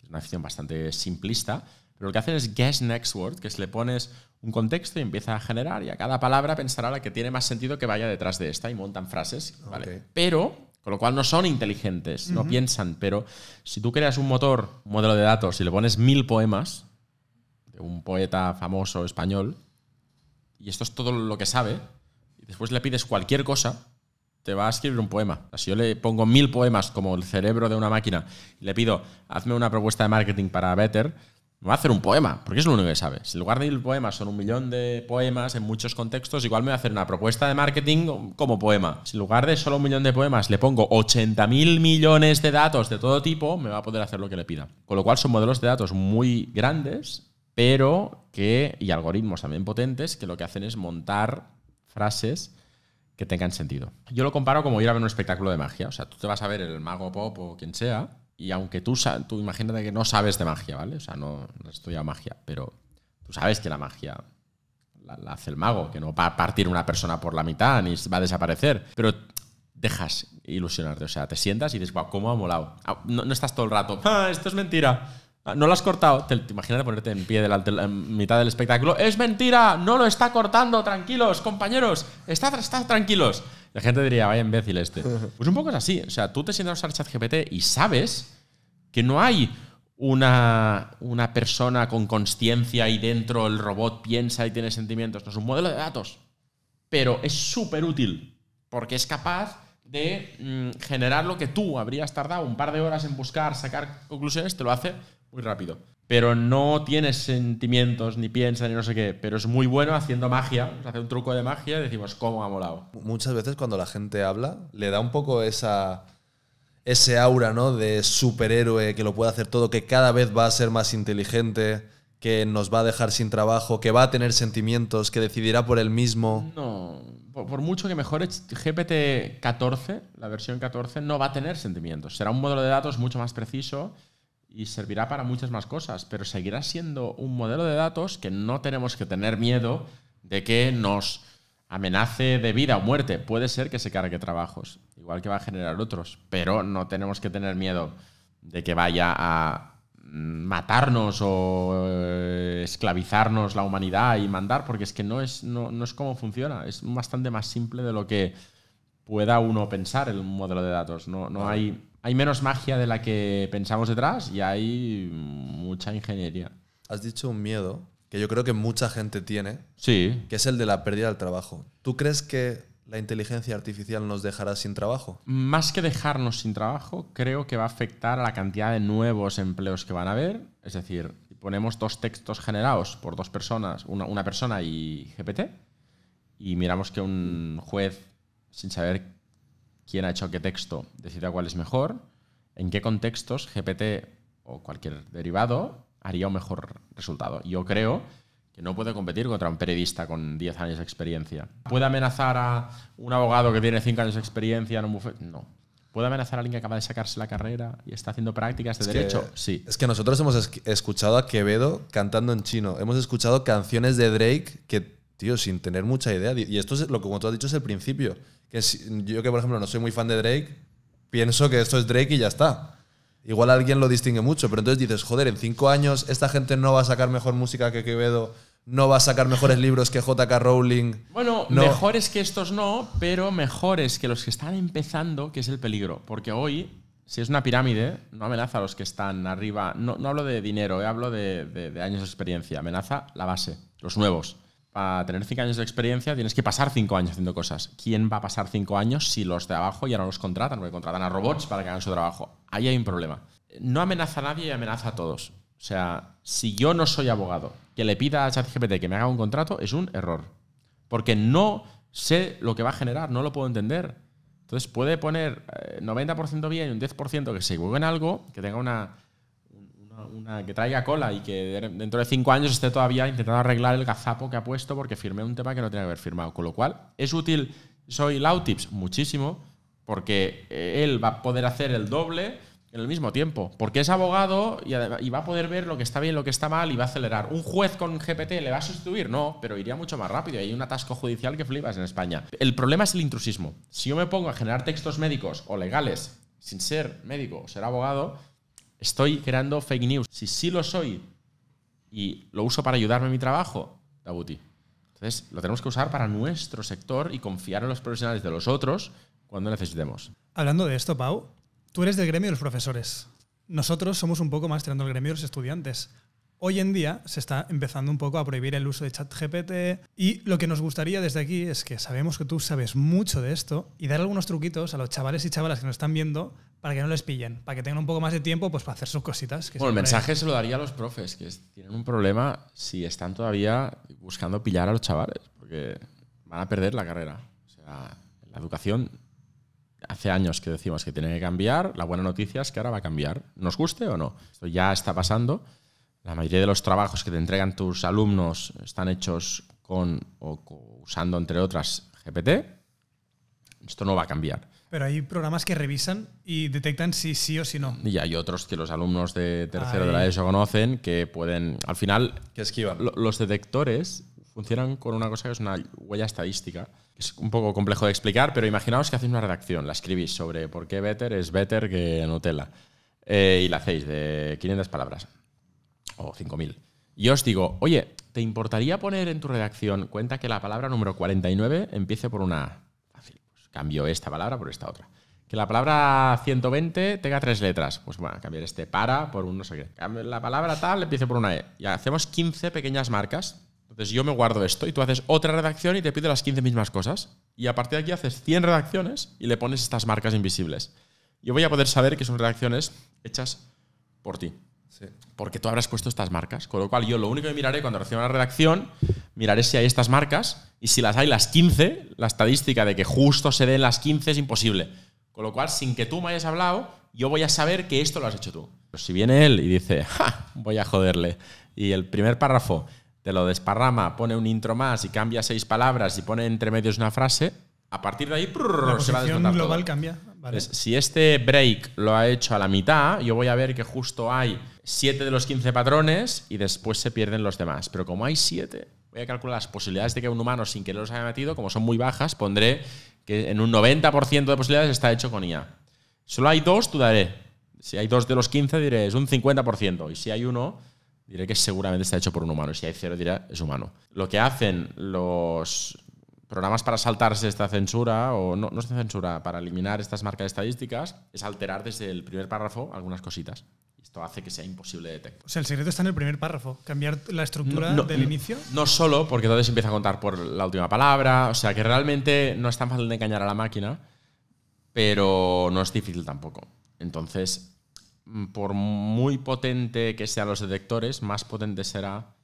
es una afición bastante simplista, pero lo que hacen es guess next word, que es le pones un contexto y empieza a generar y a cada palabra pensará la que tiene más sentido que vaya detrás de esta y montan frases, Pero, con lo cual no son inteligentes, no piensan, pero si tú creas un motor, un modelo de datos y le pones mil poemas de un poeta famoso español, y esto es todo lo que sabe, y después le pides cualquier cosa, te va a escribir un poema. Si yo le pongo mil poemas como el cerebro de una máquina y le pido, hazme una propuesta de marketing para Better, me va a hacer un poema, porque es lo único que sabe. Si en lugar de mil poemas son un millón de poemas en muchos contextos, igual me va a hacer una propuesta de marketing como poema. Si en lugar de solo un millón de poemas le pongo 80 mil millones de datos de todo tipo, me va a poder hacer lo que le pida. Con lo cual son modelos de datos muy grandes, pero que, y algoritmos también potentes, que lo que hacen es montar frases que tengan sentido. Yo lo comparo como ir a ver un espectáculo de magia. O sea, tú te vas a ver el mago pop o quien sea, y aunque tú, tú imagínate que no sabes de magia, ¿vale? O sea, no, no has estudiado magia, pero tú sabes que la magia la, hace el mago, que no va a partir una persona por la mitad ni va a desaparecer. Pero dejas ilusionarte, o sea, te sientas y dices, guau, ¿cómo ha molado? Ah, no, no estás todo el rato, ah, esto es mentira Ah, no lo has cortado. Te, ponerte en pie de en mitad del espectáculo. ¡Es mentira! ¡No lo está cortando! Tranquilos, compañeros. Está, tranquilos. La gente diría, vaya imbécil este. Pues un poco es así. O sea, tú te sientas a usar GPT y sabes que no hay una, una persona con conciencia y dentro el robot piensa y tiene sentimientos. No es un modelo de datos. Pero es súper útil porque es capaz de mm, generar lo que tú habrías tardado un par de horas en buscar, sacar conclusiones, te lo hace muy rápido. Pero no tiene sentimientos, ni piensa, ni no sé qué. Pero es muy bueno haciendo magia. hace un truco de magia y decimos, ¿cómo ha molado? Muchas veces cuando la gente habla, le da un poco esa ese aura ¿no? de superhéroe que lo puede hacer todo, que cada vez va a ser más inteligente, que nos va a dejar sin trabajo, que va a tener sentimientos, que decidirá por él mismo. No, por, mucho que mejore GPT-14, la versión 14, no va a tener sentimientos. Será un modelo de datos mucho más preciso y servirá para muchas más cosas, pero seguirá siendo un modelo de datos que no tenemos que tener miedo de que nos amenace de vida o muerte. Puede ser que se cargue trabajos, igual que va a generar otros, pero no tenemos que tener miedo de que vaya a matarnos o eh, esclavizarnos la humanidad y mandar, porque es que no es, no, es como funciona. Es bastante más simple de lo que pueda uno pensar el modelo de datos. No, no hay hay menos magia de la que pensamos detrás y hay mucha ingeniería. Has dicho un miedo que yo creo que mucha gente tiene, sí. que es el de la pérdida del trabajo. ¿Tú crees que la inteligencia artificial nos dejará sin trabajo? Más que dejarnos sin trabajo, creo que va a afectar a la cantidad de nuevos empleos que van a haber. Es decir, ponemos dos textos generados por dos personas, una, una persona y GPT, y miramos que un juez, sin saber quién ha hecho qué texto decida cuál es mejor, en qué contextos GPT o cualquier derivado haría un mejor resultado. Yo creo que no puede competir contra un periodista con 10 años de experiencia. ¿Puede amenazar a un abogado que tiene 5 años de experiencia en un bufete? No. ¿Puede amenazar a alguien que acaba de sacarse la carrera y está haciendo prácticas de derecho? sí. Es que nosotros hemos escuchado a Quevedo cantando en chino. Hemos escuchado canciones de Drake que, tío, sin tener mucha idea. Y esto es lo que como tú has dicho es el principio. Que yo que, por ejemplo, no soy muy fan de Drake, pienso que esto es Drake y ya está. Igual alguien lo distingue mucho, pero entonces dices, joder, en cinco años esta gente no va a sacar mejor música que Quevedo, no va a sacar mejores libros que JK Rowling. Bueno, mejores que estos no, pero mejores que los que están empezando, que es el peligro. Porque hoy, si es una pirámide, no amenaza a los que están arriba. No, no hablo de dinero, eh, hablo de, de, años de experiencia. Amenaza la base, los nuevos para tener 5 años de experiencia tienes que pasar cinco años haciendo cosas. ¿Quién va a pasar cinco años si los de abajo ya no los contratan? Porque contratan a robots para que hagan su trabajo. Ahí hay un problema. No amenaza a nadie y amenaza a todos. O sea, si yo no soy abogado, que le pida a ChatGPT que me haga un contrato, es un error. Porque no sé lo que va a generar, no lo puedo entender. Entonces puede poner 90% eh, bien y un 10% que se equivoque en algo, que tenga una una que traiga cola y que dentro de cinco años esté todavía intentando arreglar el gazapo que ha puesto porque firmé un tema que no tenía que haber firmado. Con lo cual, ¿es útil Soy Lautips? Muchísimo, porque eh, él va a poder hacer el doble en el mismo tiempo, porque es abogado y, va a poder ver lo que está bien, lo que está mal y va a acelerar. ¿Un juez con GPT le va a sustituir? No, pero iría mucho más rápido. y Hay un atasco judicial que flipas en España. El problema es el intrusismo. Si yo me pongo a generar textos médicos o legales sin ser médico o ser abogado, estoy creando fake news. Si sí lo soy y lo uso para ayudarme en mi trabajo, Dabuti. Entonces, lo tenemos que usar para nuestro sector y confiar en los profesionales de los otros cuando necesitemos. Hablando de esto, Pau, tú eres del gremio de los profesores. Nosotros somos un poco más tirando el gremio de los estudiantes. Hoy en día se está empezando un poco a prohibir el uso de ChatGPT y lo que nos gustaría desde aquí es que sabemos que tú sabes mucho de esto y dar algunos truquitos a los chavales y chavalas que nos están viendo para que no les pillen, para que tengan un poco más de tiempo pues, para hacer sus cositas. Que el mensaje se lo daría a los profes, que tienen un problema si están todavía buscando pillar a los chavales, porque van a perder la carrera. O sea, la educación hace años que decimos que tiene que cambiar, la buena noticia es que ahora va a cambiar, nos guste o no. Esto ya está pasando. La mayoría de los trabajos que te entregan tus alumnos están hechos con o usando, entre otras, GPT. Esto no va a cambiar pero hay programas que revisan y detectan si sí o si no. Y hay otros que los alumnos de tercero de la ESO conocen que pueden. Al final. Que esquivan. Los detectores funcionan con una cosa que es una huella estadística. Es un poco complejo de explicar, pero imaginaos que hacéis una redacción, la escribís sobre por qué Better es Better que Nutella. Eh, y la hacéis de 500 palabras o 5000. Y os digo, oye, ¿te importaría poner en tu redacción cuenta que la palabra número 49 empiece por una A? Cambio esta palabra por esta otra. Que la palabra 120 tenga tres letras. Pues bueno, cambiar este para por un no sé qué. La palabra tal empiece por una E. Y hacemos 15 pequeñas marcas. Entonces yo me guardo esto y tú haces otra redacción y te pido las 15 mismas cosas. Y a partir de aquí haces 100 redacciones y le pones estas marcas invisibles. Yo voy a poder saber que son redacciones hechas por ti. Porque tú habrás puesto estas marcas. Con lo cual yo lo único que miraré cuando reciba una redacción miraré si hay estas marcas y si las hay las 15, la estadística de que justo se den las 15 es imposible. Con lo cual, sin que tú me hayas hablado, yo voy a saber que esto lo has hecho tú. Pero si viene él y dice, ¡ja! Voy a joderle. Y el primer párrafo te lo desparrama, pone un intro más y cambia seis palabras y pone entre medios una frase, a partir de ahí se va a global cambia. si este break lo ha hecho a la mitad, yo voy a ver que justo hay 7 de los 15 patrones y después se pierden los demás. Pero como hay 7, voy a calcular las posibilidades de que un humano sin querer los haya metido, como son muy bajas, pondré que en un 90% de posibilidades está hecho con IA. Solo hay dos, dudaré. Si hay dos de los 15, diré es un 50%. Y si hay uno, diré que seguramente está hecho por un humano. Y si hay cero, diré es humano. Lo que hacen los programas para saltarse esta censura, o no, no censura, para eliminar estas marcas estadísticas, es alterar desde el primer párrafo algunas cositas hace que sea imposible detectar. O sea, el secreto está en el primer párrafo, cambiar la estructura del inicio. No solo, porque entonces empieza a contar por la última palabra, o sea, que realmente no es tan fácil de engañar a la máquina, pero no es difícil tampoco. Entonces, mm, por muy potente que sean los detectores, más potente será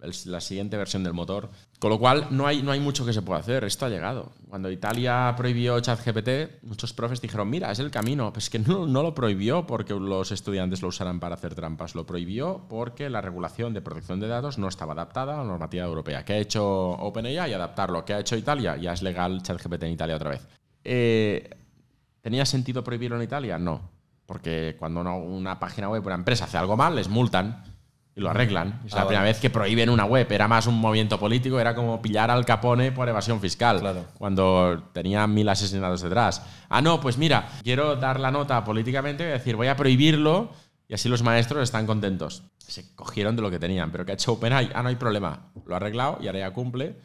la siguiente versión del motor. Con lo cual, no hay, no hay mucho que se pueda hacer. Esto ha llegado. Cuando Italia prohibió ChatGPT, muchos profes dijeron, mira, es el camino. Pues que no, lo prohibió porque los estudiantes lo usaran para hacer trampas. Lo prohibió porque la regulación de protección de datos no estaba adaptada a la normativa europea. ¿Qué ha hecho OpenAI? Adaptarlo. ¿Qué ha hecho Italia? Ya es legal ChatGPT en Italia otra vez. Eh, ¿Tenía sentido prohibirlo en Italia? No. Porque cuando una, una página web, una empresa hace algo mal, les multan y lo arreglan. Es ah, la primera vez que prohíben una web. Era más un movimiento político, era como pillar al Capone por evasión fiscal, cuando tenía mil asesinados detrás. Ah, no, pues mira, quiero dar la nota políticamente y decir, voy a prohibirlo y así los maestros están contentos. Se cogieron de lo que tenían, pero que ha hecho OpenAI? Ah, no hay problema. Lo ha arreglado y ahora ya cumple.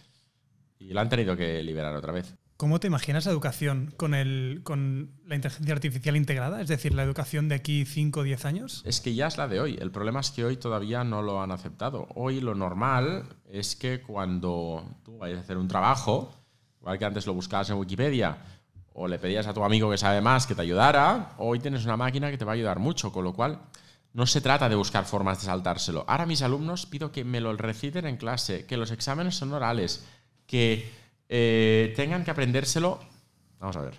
Y lo han tenido que liberar otra vez. ¿Cómo te imaginas la educación con, el, con la inteligencia artificial integrada? Es decir, la educación de aquí 5 o 10 años. Es que ya es la de hoy. El problema es que hoy todavía no lo han aceptado. Hoy lo normal es que cuando tú vayas a hacer un trabajo, igual que antes lo buscabas en Wikipedia, o le pedías a tu amigo que sabe más que te ayudara, hoy tienes una máquina que te va a ayudar mucho, con lo cual no se trata de buscar formas de saltárselo. Ahora mis alumnos pido que me lo reciten en clase, que los exámenes son orales, que eh, tengan que aprendérselo. Vamos a ver.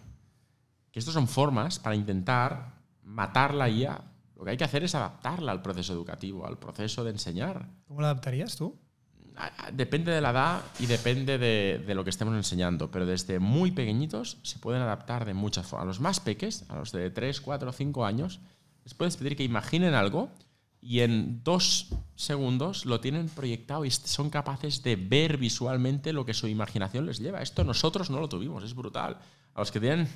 Que estas son formas para intentar matar la IA. Lo que hay que hacer es adaptarla al proceso educativo, al proceso de enseñar. ¿Cómo la adaptarías tú? Depende de la edad y depende de, lo que estemos enseñando, pero desde muy pequeñitos se pueden adaptar de muchas formas. A los más peques, a los de 3, 4, 5 años, les puedes pedir que imaginen algo y en dos segundos lo tienen proyectado y son capaces de ver visualmente lo que su imaginación les lleva. Esto nosotros no lo tuvimos, es brutal. A los que tienen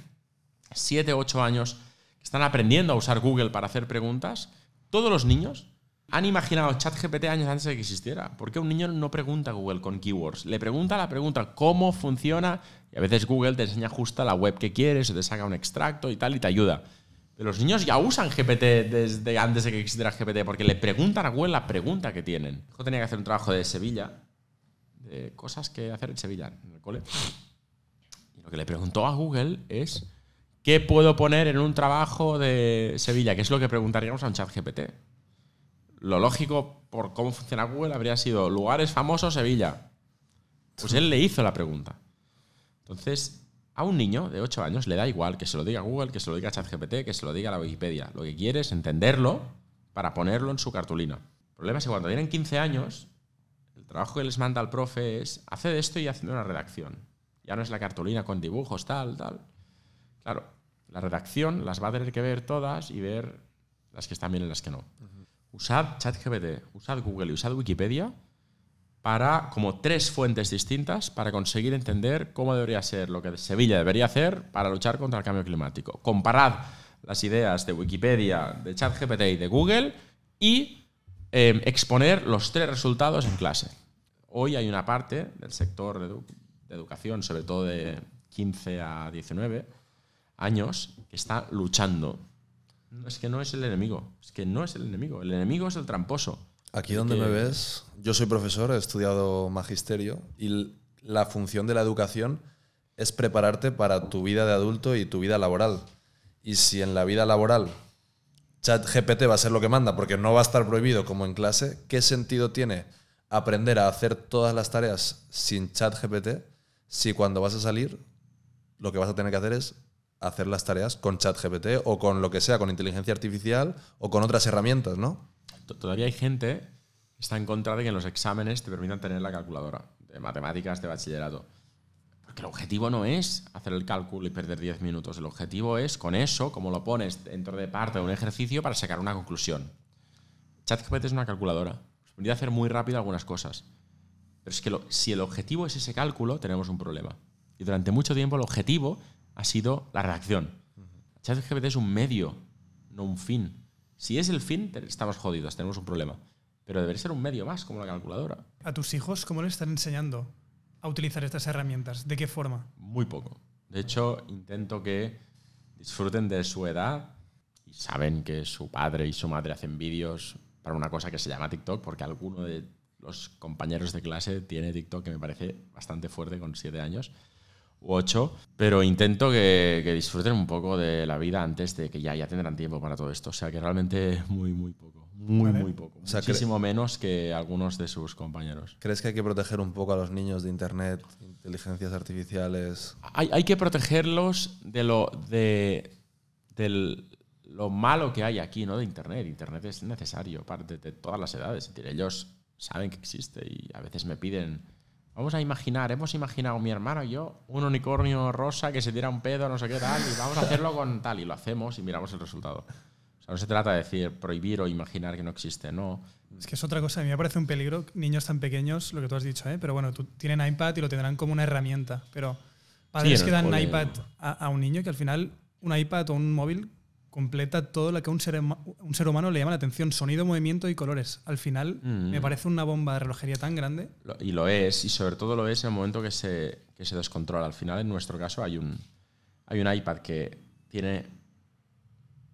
7, 8 años, que están aprendiendo a usar Google para hacer preguntas, todos los niños han imaginado ChatGPT años antes de que existiera. ¿Por qué un niño no pregunta a Google con keywords, le pregunta la pregunta cómo funciona y a veces Google te enseña justo la web que quieres o te saca un extracto y tal y te ayuda los niños ya usan GPT desde antes de que existiera GPT, porque le preguntan a Google la pregunta que tienen. Yo tenía que hacer un trabajo de Sevilla, de cosas que hacer en Sevilla, en el cole. Y lo que le preguntó a Google es, ¿qué puedo poner en un trabajo de Sevilla? Que es lo que preguntaríamos a un chat GPT. Lo lógico, por cómo funciona Google, habría sido lugares famosos Sevilla. Pues él le hizo la pregunta. Entonces, a un niño de 8 años le da igual que se lo diga Google, que se lo diga ChatGPT, que se lo diga la Wikipedia. Lo que quiere es entenderlo para ponerlo en su cartulina. El problema es que cuando tienen 15 años, el trabajo que les manda el profe es, hacer esto y haciendo una redacción. Ya no es la cartulina con dibujos, tal, tal. Claro, la redacción las va a tener que ver todas y ver las que están bien y las que no. Usad ChatGPT, usad Google y usad Wikipedia para como tres fuentes distintas para conseguir entender cómo debería ser lo que Sevilla debería hacer para luchar contra el cambio climático. Comparad las ideas de Wikipedia, de ChatGPT y de Google y em, exponer los tres resultados en clase. Hoy hay una parte del sector de, de educación, sobre todo de 15 a 19 años, que está luchando. Es que no es el enemigo, es que no es el enemigo, el enemigo es el tramposo Aquí donde me ves, yo soy profesor, he estudiado magisterio y la función de la educación es prepararte para tu vida de adulto y tu vida laboral. Y si en la vida laboral ChatGPT va a ser lo que manda, porque no va a estar prohibido como en clase, ¿qué sentido tiene aprender a hacer todas las tareas sin ChatGPT si cuando vas a salir lo que vas a tener que hacer es hacer las tareas con ChatGPT o con lo que sea, con inteligencia artificial o con otras herramientas, ¿no? todavía hay gente que está en contra de que en los exámenes te permitan tener la calculadora de matemáticas, de bachillerato. Porque el objetivo no es hacer el cálculo y perder 10 minutos. El objetivo es, con eso, como lo pones dentro de parte de un ejercicio para sacar una conclusión. ChatGPT es una calculadora. se hacer muy rápido algunas cosas. Pero es que si el objetivo es ese cálculo, tenemos un problema. Y durante mucho tiempo el objetivo ha sido la redacción. ChatGPT es un medio, no un fin. Si es el fin, estamos jodidos, tenemos un problema. Pero debería ser un medio más, como la calculadora. ¿A tus hijos cómo les están enseñando a utilizar estas herramientas? ¿De qué forma? Muy poco. De hecho, intento que disfruten de su edad y saben que su padre y su madre hacen vídeos para una cosa que se llama TikTok, porque alguno de los compañeros de clase tiene TikTok que me parece bastante fuerte con 7 años pero intento que, disfruten un poco de la vida antes de que ya, ya tendrán tiempo para todo esto. O sea que realmente muy, muy poco. Muy, muy poco. Muchísimo menos que algunos de sus compañeros. ¿Crees que hay que proteger un poco a los niños de Internet, inteligencias artificiales? Hay, que protegerlos de lo, de, lo malo que hay aquí, ¿no? De Internet. Internet es necesario, parte de todas las edades. ellos saben que existe y a veces me piden Vamos a imaginar, hemos imaginado mi hermano y yo un unicornio rosa que se tira un pedo, no sé qué tal, y vamos a hacerlo con tal, y lo hacemos y miramos el resultado. O sea, no se trata de decir prohibir o imaginar que no existe, no. Es que es otra cosa, a mí me parece un peligro, niños tan pequeños, lo que tú has dicho, ¿eh? pero bueno, tú, tienen iPad y lo tendrán como una herramienta, pero padres que dan un iPad a, a, un niño que al final un iPad o un móvil completa todo lo que a un ser, humano le llama la atención, sonido, movimiento y colores. Al final mm. me parece una bomba de relojería tan grande. Y lo es, y sobre todo lo es en el momento que se, se descontrola. Al final, en nuestro caso, hay un, hay un iPad que tiene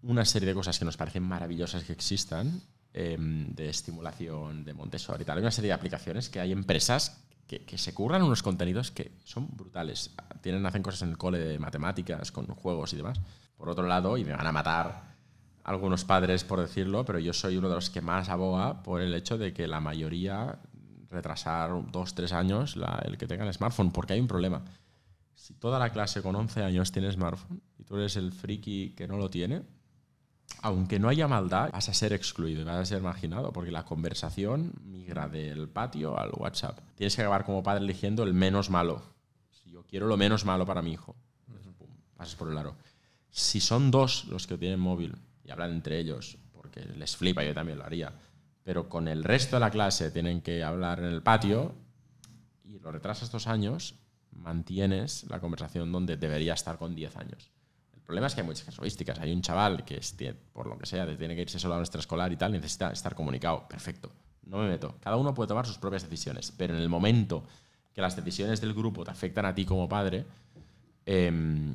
una serie de cosas que nos parecen maravillosas que existan, em, de estimulación, de Montessori y tal. Hay una serie de aplicaciones que hay empresas que, se curran unos contenidos que son brutales. Tienen, hacen cosas en el cole de matemáticas, con juegos y demás por otro lado, y me van a matar algunos padres por decirlo, pero yo soy uno de los que más aboga por el hecho de que la mayoría retrasar dos, tres años el que tenga el smartphone, porque hay un problema. Si toda la clase con 11 años tiene smartphone y tú eres el friki que no lo tiene, aunque no haya maldad, vas a ser excluido y vas a ser marginado, porque la conversación migra del patio al WhatsApp. Tienes que acabar como padre eligiendo el menos malo. Si yo quiero lo menos malo para mi hijo, pues, pasas por el aro si son dos los que tienen móvil y hablan entre ellos, porque les flipa, yo también lo haría, pero con el resto de la clase tienen que hablar en el patio y lo retrasas dos años, mantienes la conversación donde debería estar con 10 años. El problema es que hay muchas casuísticas. Hay un chaval que, por lo que sea, tiene que irse solo a nuestra escolar y tal, necesita estar comunicado. Perfecto, no me meto. Cada uno puede tomar sus propias decisiones, pero en el momento que las decisiones del grupo te afectan a ti como padre, eh,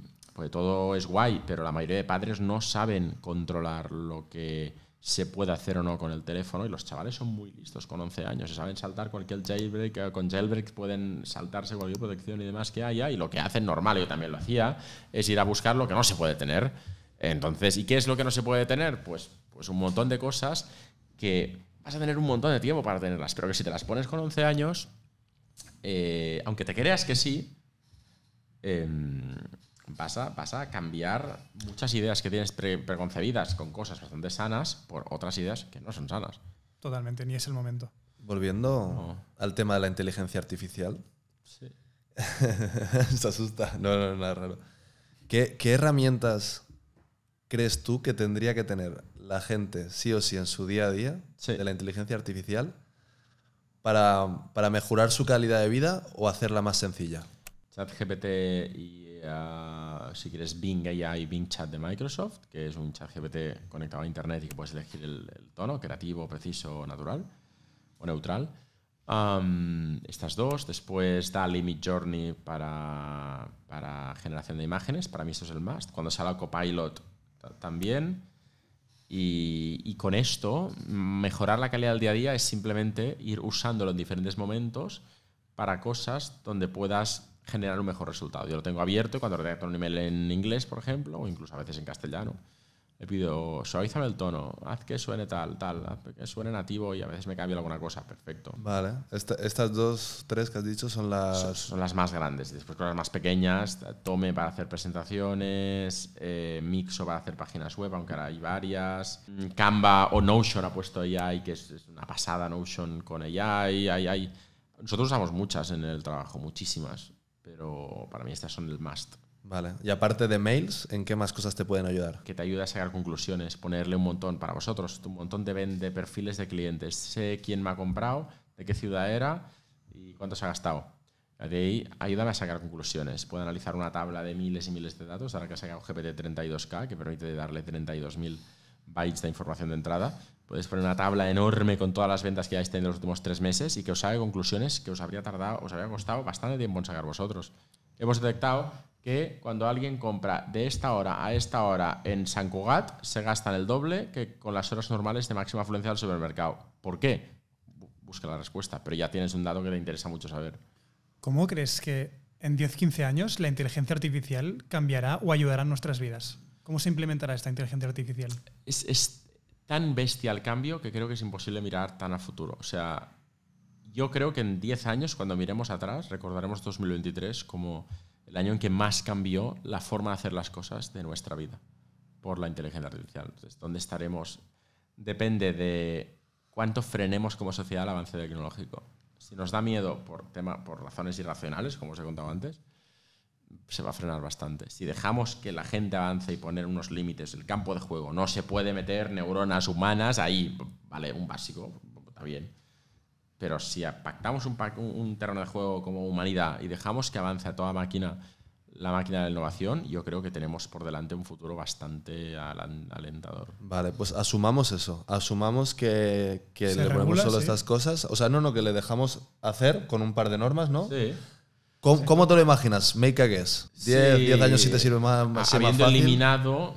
todo es guay, pero la mayoría de padres no saben controlar lo que se puede hacer o no con el teléfono y los chavales son muy listos con 11 años, se saben saltar cualquier jailbreak, eh, con jailbreak pueden saltarse cualquier protección y demás que haya y lo que hacen normal, yo también lo hacía, es ir a buscar lo que no se puede tener. Entonces, ¿y qué es lo que no se puede tener? Pues, pues un montón de cosas que vas a tener un montón de tiempo para tenerlas, pero que si te las pones con 11 años, eh, aunque te creas que sí, eh, pasa a, a cambiar muchas ideas que tienes preconcebidas con cosas bastante sanas por otras ideas que no son sanas. Totalmente, ni es el momento. Volviendo al tema de la inteligencia artificial. Sí. Se asusta. No, no, nada raro. ¿Qué, herramientas crees tú que tendría que tener la gente, sí o sí, en su día a día de la inteligencia artificial para, para, mejorar su calidad de vida o hacerla más sencilla? ChatGPT y si quieres Bing AI y Bing Chat de Microsoft, que es un chat GPT conectado a Internet y que puedes elegir el, tono, creativo, preciso, natural o neutral. estas dos. Después da Limit Journey para, para, generación de imágenes. Para mí esto es el must. Cuando sale Copilot también. Y, y, con esto, mejorar la calidad del día a día es simplemente ir usándolo en diferentes momentos para cosas donde puedas generar un mejor resultado. Yo lo tengo abierto y cuando redacto un email en inglés, por ejemplo, o incluso a veces en castellano, le pido, suavízame el tono, haz que suene tal, tal, haz que suene nativo y a veces me cambia alguna cosa, perfecto. Vale, estas dos, tres que has dicho son las... Son, las más grandes, después las más pequeñas, tome para hacer presentaciones, eh, mixo para hacer páginas web, aunque ahora hay varias, mm, Canva o Notion ha puesto AI, que es, una pasada Notion con AI, Nosotros usamos muchas en el trabajo, muchísimas pero para mí estas son el must. Vale, y aparte de mails, ¿en qué más cosas te pueden ayudar? Que te ayude a sacar conclusiones, ponerle un montón para vosotros, un montón de, de perfiles de clientes. Sé quién me ha comprado, de qué ciudad era y cuánto se ha gastado. De ahí, ayúdame a sacar conclusiones. Puedo analizar una tabla de miles y miles de datos, ahora que ha sacado GPT-32K, que permite darle 32.000 bytes de información de entrada, Podéis poner una tabla enorme con todas las ventas que hayáis tenido en los últimos tres meses y que os haga conclusiones que os habría tardado, os habría costado bastante tiempo en sacar vosotros. Hemos detectado que cuando alguien compra de esta hora a esta hora en San Cugat, se gastan el doble que con las horas normales de máxima afluencia del supermercado. ¿Por qué? Busca la respuesta, pero ya tienes un dato que te interesa mucho saber. ¿Cómo crees que en 10-15 años la inteligencia artificial cambiará o ayudará en nuestras vidas? ¿Cómo se implementará esta inteligencia artificial? Es, es, tan bestia cambio que creo que es imposible mirar tan a futuro. O sea, yo creo que en 10 años, cuando miremos atrás, recordaremos 2023 como el año en que más cambió la forma de hacer las cosas de nuestra vida por la inteligencia artificial. Entonces, ¿dónde estaremos? Depende de cuánto frenemos como sociedad el avance tecnológico. Si nos da miedo por, tema, por razones irracionales, como os he contado antes, se va a frenar bastante. Si dejamos que la gente avance y poner unos límites, el campo de juego, no se puede meter neuronas humanas ahí, vale, un básico, está bien. Pero si pactamos un, terreno de juego como humanidad y dejamos que avance a toda máquina la máquina de la innovación, yo creo que tenemos por delante un futuro bastante alentador. Vale, pues asumamos eso. Asumamos que, le solo estas cosas. O sea, no, no, que le dejamos hacer con un par de normas, ¿no? Sí. ¿Cómo, te lo imaginas? Make a guess. 10 años si te sirve más, Habiendo eliminado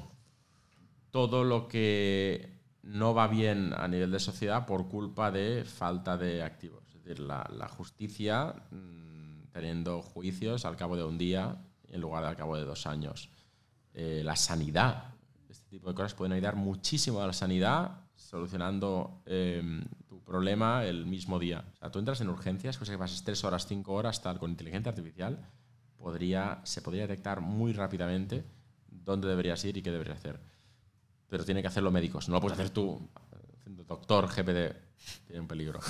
todo lo que no va bien a nivel de sociedad por culpa de falta de activos. Es decir, la, justicia mm, teniendo juicios al cabo de un día en lugar de al cabo de dos años. Eh, la sanidad. Este tipo de cosas pueden ayudar muchísimo a la sanidad solucionando em, problema el mismo día. O sea, tú entras en urgencias, cosa que pasas tres horas, cinco horas, tal, con inteligencia artificial, podría, se podría detectar muy rápidamente dónde deberías ir y qué deberías hacer. Pero tiene que hacerlo médicos, no lo puedes hacer tú, doctor, GPD, Tiene un peligro.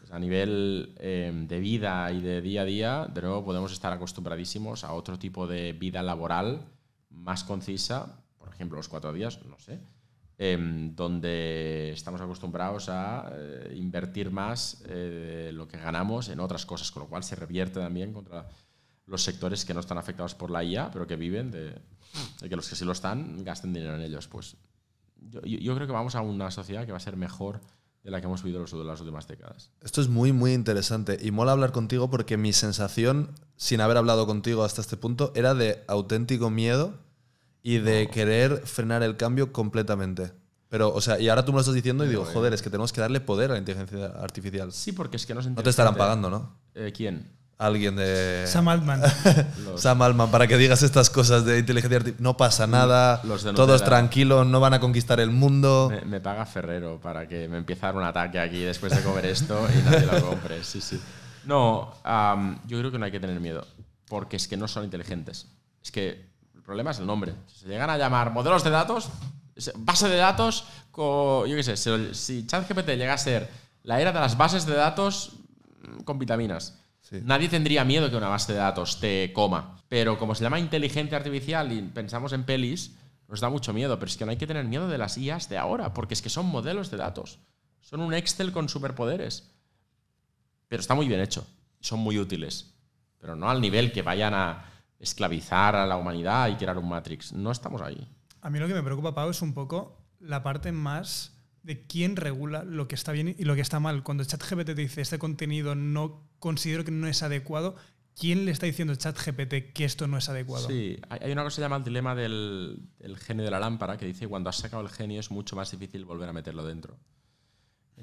a nivel em, de vida y de día a día, de nuevo podemos estar acostumbradísimos a otro tipo de vida laboral más concisa, por ejemplo, los cuatro días, no sé Em, donde estamos acostumbrados a eh, invertir más eh, lo que ganamos en otras cosas, con lo cual se revierte también contra los sectores que no están afectados por la IA, pero que viven de, que los que sí lo están gasten dinero en ellos. Pues yo, creo que vamos a una sociedad que va a ser mejor de la que hemos vivido de las últimas décadas. Esto es muy, muy interesante y mola hablar contigo porque mi sensación, sin haber hablado contigo hasta este punto, era de auténtico miedo y de querer frenar el cambio completamente. Pero, o sea, y ahora tú me lo estás diciendo y digo, joder, eh, es que tenemos que darle poder a la inteligencia artificial. Sí, porque es que no se No te estarán pagando, ¿no? Eh, ¿Quién? Alguien de. Sam Altman. Sam Altman, para que digas estas cosas de inteligencia artificial. No pasa nada, todos tranquilos, no van a conquistar el mundo. Me, paga Ferrero para que me empiece a dar un ataque aquí después de comer esto y nadie lo compre. Sí, sí. No, yo creo que no hay que tener miedo, porque es que no son inteligentes. Es que el problema es el nombre. Si se llegan a llamar modelos de datos, base de datos, con, yo qué sé, si, ChatGPT llega a ser la era de las bases de datos mm, con vitaminas. Nadie tendría miedo que una base de datos te coma. Pero como se llama inteligencia artificial y pensamos en pelis, nos da mucho miedo. Pero es que no hay que tener miedo de las IAs de ahora, porque es que son modelos de datos. Son un Excel con superpoderes. Pero está muy bien hecho. Son muy útiles. Pero no al nivel que vayan a esclavizar a la humanidad y crear un Matrix. No estamos ahí. A mí lo que me preocupa, Pau, es un poco la parte más de quién regula lo que está bien y lo que está mal. Cuando ChatGPT te dice este contenido no considero que no es adecuado, ¿quién le está diciendo a ChatGPT que esto no es adecuado? Sí, hay una cosa que se llama el dilema del, genio de la lámpara, que dice cuando has sacado el genio es mucho más difícil volver a meterlo dentro.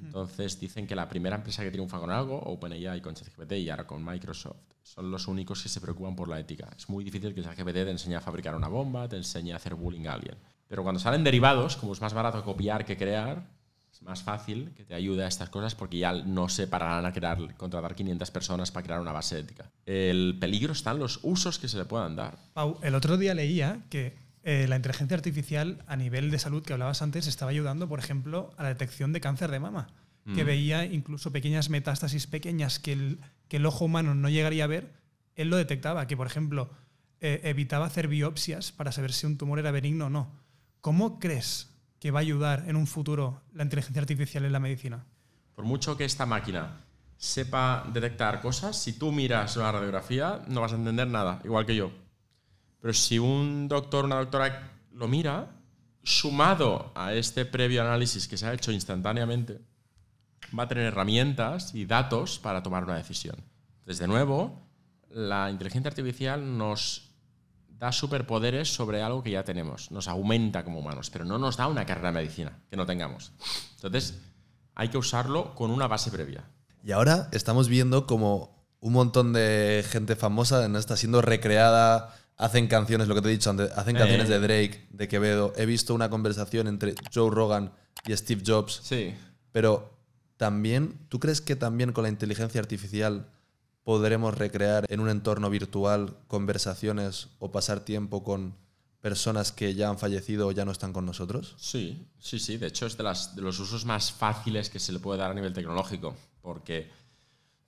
Entonces dicen que la primera empresa que triunfa con algo, OpenAI con ChatGPT y ahora con Microsoft, son los únicos que se preocupan por la ética. Es muy difícil que ChatGPT te enseñe a fabricar una bomba, te enseñe a hacer bullying a alguien. Pero cuando salen derivados, como es más barato copiar que crear, es más fácil que te ayude a estas cosas porque ya no se pararán a crear, contratar 500 personas para crear una base ética. El peligro están los usos que se le puedan dar. Pau, el otro día leía que eh, la inteligencia artificial a nivel de salud que hablabas antes estaba ayudando, por ejemplo, a la detección de cáncer de mama, que mm. veía incluso pequeñas metástasis pequeñas que el, que el ojo humano no llegaría a ver, él lo detectaba, que por ejemplo eh, evitaba hacer biopsias para saber si un tumor era benigno o no. ¿Cómo crees que va a ayudar en un futuro la inteligencia artificial en la medicina? Por mucho que esta máquina sepa detectar cosas, si tú miras la radiografía no vas a entender nada, igual que yo. Pero si un doctor, una doctora lo mira, sumado a este previo análisis que se ha hecho instantáneamente, va a tener herramientas y datos para tomar una decisión. Desde nuevo, la inteligencia artificial nos da superpoderes sobre algo que ya tenemos, nos aumenta como humanos, pero no nos da una carrera de medicina que no tengamos. Entonces, hay que usarlo con una base previa. Y ahora estamos viendo como un montón de gente famosa está siendo recreada hacen canciones, lo que te he dicho antes, hacen canciones de Drake, de Quevedo. He visto una conversación entre Joe Rogan y Steve Jobs. Sí. Pero también, ¿tú crees que también con la inteligencia artificial podremos recrear en un entorno virtual conversaciones o pasar tiempo con personas que ya han fallecido o ya no están con nosotros? Sí, sí, sí. De hecho, es de, de los usos más fáciles que se le puede dar a nivel tecnológico, porque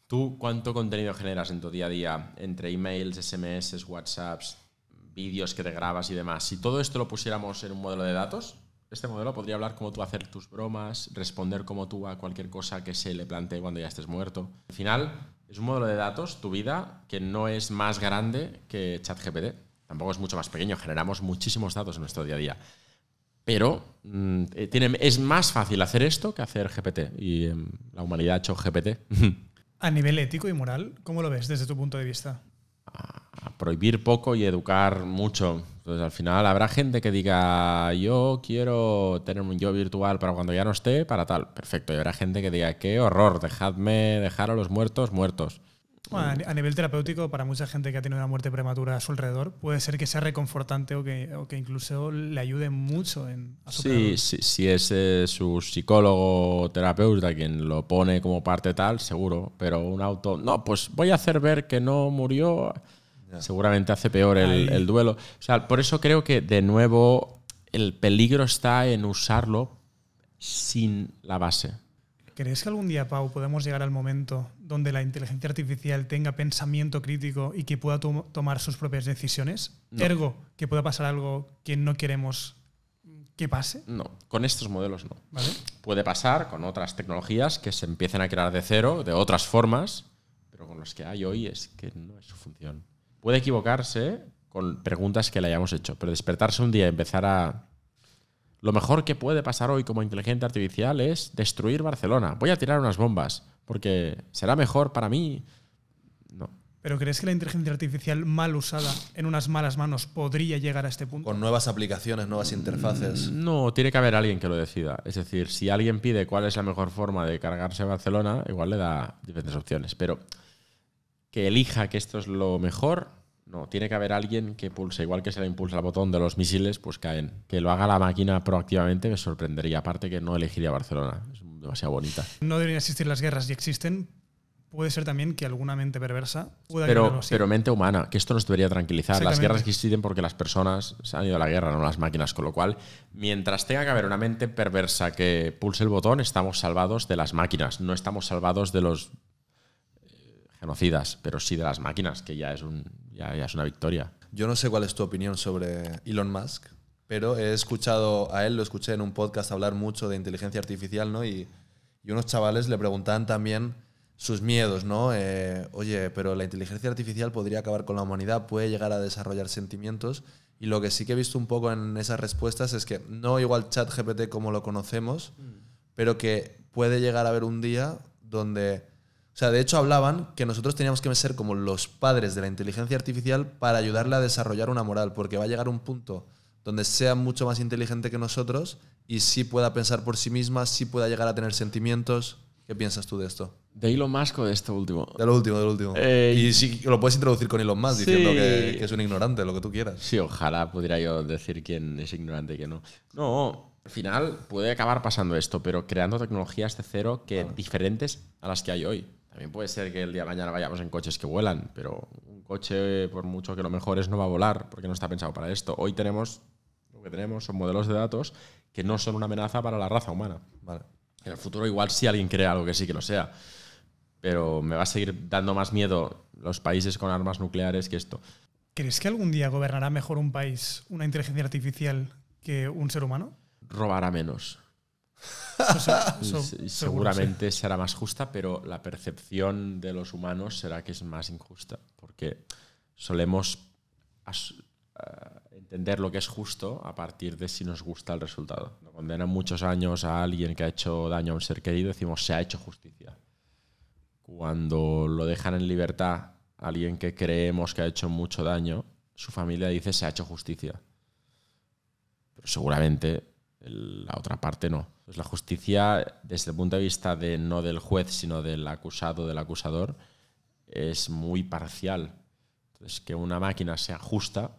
tú cuánto contenido generas en tu día a día entre emails, SMS, WhatsApps, vídeos que te grabas y demás, si todo esto lo pusiéramos en un modelo de datos, este modelo podría hablar como tú hacer tus bromas, responder como tú a cualquier cosa que se le plantee cuando ya estés muerto. Al final, es un modelo de datos, tu vida, que no es más grande que ChatGPT. Tampoco es mucho más pequeño, generamos muchísimos datos en nuestro día a día. Pero mm, eh, es más fácil hacer esto que hacer GPT. Y em, la humanidad ha hecho GPT. a nivel ético y moral, ¿cómo lo ves desde tu punto de vista? Ah, prohibir poco y educar mucho. Entonces, al final habrá gente que diga, yo quiero tener un yo virtual para cuando ya no esté, para tal. Perfecto. Y habrá gente que diga, qué horror, dejadme dejar a los muertos muertos. a nivel terapéutico, para mucha gente que ha tenido una muerte prematura a su alrededor, puede ser que sea reconfortante o que, que incluso le ayude mucho en Sí, sí si, es su psicólogo o terapeuta quien lo pone como parte tal, seguro, pero un auto. No, pues voy a hacer ver que no murió seguramente hace peor el, duelo. O sea, por eso creo que de nuevo el peligro está en usarlo sin la base. ¿Crees que algún día, Pau, podemos llegar al momento donde la inteligencia artificial tenga pensamiento crítico y que pueda tomar sus propias decisiones? Ergo, que pueda pasar algo que no queremos que pase. No, con estos modelos no. ¿Vale? Puede pasar con otras tecnologías que se empiecen a crear de cero, de otras formas, pero con los que hay hoy es que no es su función puede equivocarse con preguntas que le hayamos hecho, pero despertarse un día y empezar a... Lo mejor que puede pasar hoy como inteligencia artificial es destruir Barcelona. Voy a tirar unas bombas, porque será mejor para mí. No. ¿Pero crees que la inteligencia artificial mal usada en unas malas manos podría llegar a este punto? Con nuevas aplicaciones, nuevas interfaces. No, tiene que haber alguien que lo decida. Es decir, si alguien pide cuál es la mejor forma de cargarse Barcelona, igual le da diferentes opciones. Pero que elija que esto es lo mejor. No, tiene que haber alguien que pulse, igual que se le impulsa el botón de los misiles, pues caen. Que lo haga la máquina proactivamente me sorprendería. Aparte que no elegiría Barcelona, es demasiado bonita. No deberían existir las guerras, y existen. Puede ser también que alguna mente perversa pueda pero, pero mente humana, que esto nos debería tranquilizar. Las guerras existen porque las personas se han ido a la guerra, no las máquinas. Con lo cual, mientras tenga que haber una mente perversa que pulse el botón, estamos salvados de las máquinas, no estamos salvados de los conocidas, pero sí de las máquinas, que ya es, un, es una victoria. Yo no sé cuál es tu opinión sobre Elon Musk, pero he escuchado a él, lo escuché en un podcast hablar mucho de inteligencia artificial, ¿no? Y, unos chavales le preguntaban también sus miedos, ¿no? Eh, Oye, pero la inteligencia artificial podría acabar con la humanidad, puede llegar a desarrollar sentimientos. Y lo que sí que he visto un poco en esas respuestas es que no igual ChatGPT como lo conocemos, mm. pero que puede llegar a haber un día donde o sea, de hecho hablaban que nosotros teníamos que ser como los padres de la inteligencia artificial para ayudarle a desarrollar una moral, porque va a llegar un punto donde sea mucho más inteligente que nosotros y sí pueda pensar por sí misma, sí pueda llegar a tener sentimientos. ¿Qué piensas tú de esto? De Elon Musk o de esto último. De lo último, de lo último. Eh, y sí, lo puedes introducir con Elon Musk diciendo que, es un ignorante, lo que tú quieras. Sí, ojalá pudiera yo decir quién es ignorante y quién no. No, al final puede acabar pasando esto, pero creando tecnologías de cero que diferentes a las que hay hoy. También puede ser que el día de mañana vayamos en coches que vuelan, pero un coche, por mucho que lo mejor es no va a volar porque no está pensado para esto. Hoy tenemos, lo que tenemos son modelos de datos que no son una amenaza para la raza humana. En el futuro igual si alguien crea algo que sí que lo sea, pero me va a seguir dando más miedo los países con armas nucleares que esto. ¿Crees que algún día gobernará mejor un país una inteligencia artificial que un ser humano? Robará menos seguramente será más justa, pero la percepción de los humanos será que es más injusta, porque solemos eh, entender lo que es justo a partir de si nos gusta el resultado. Cuando condenan muchos años a alguien que ha hecho daño a un ser querido, decimos se ha hecho justicia. Cuando lo dejan en libertad a alguien que creemos que ha hecho mucho daño, su familia dice se ha hecho justicia. Pero seguramente la otra parte no. Pues, la justicia, desde el punto de vista de no del juez, sino del acusado, del acusador, es muy parcial. Entonces, que una máquina sea justa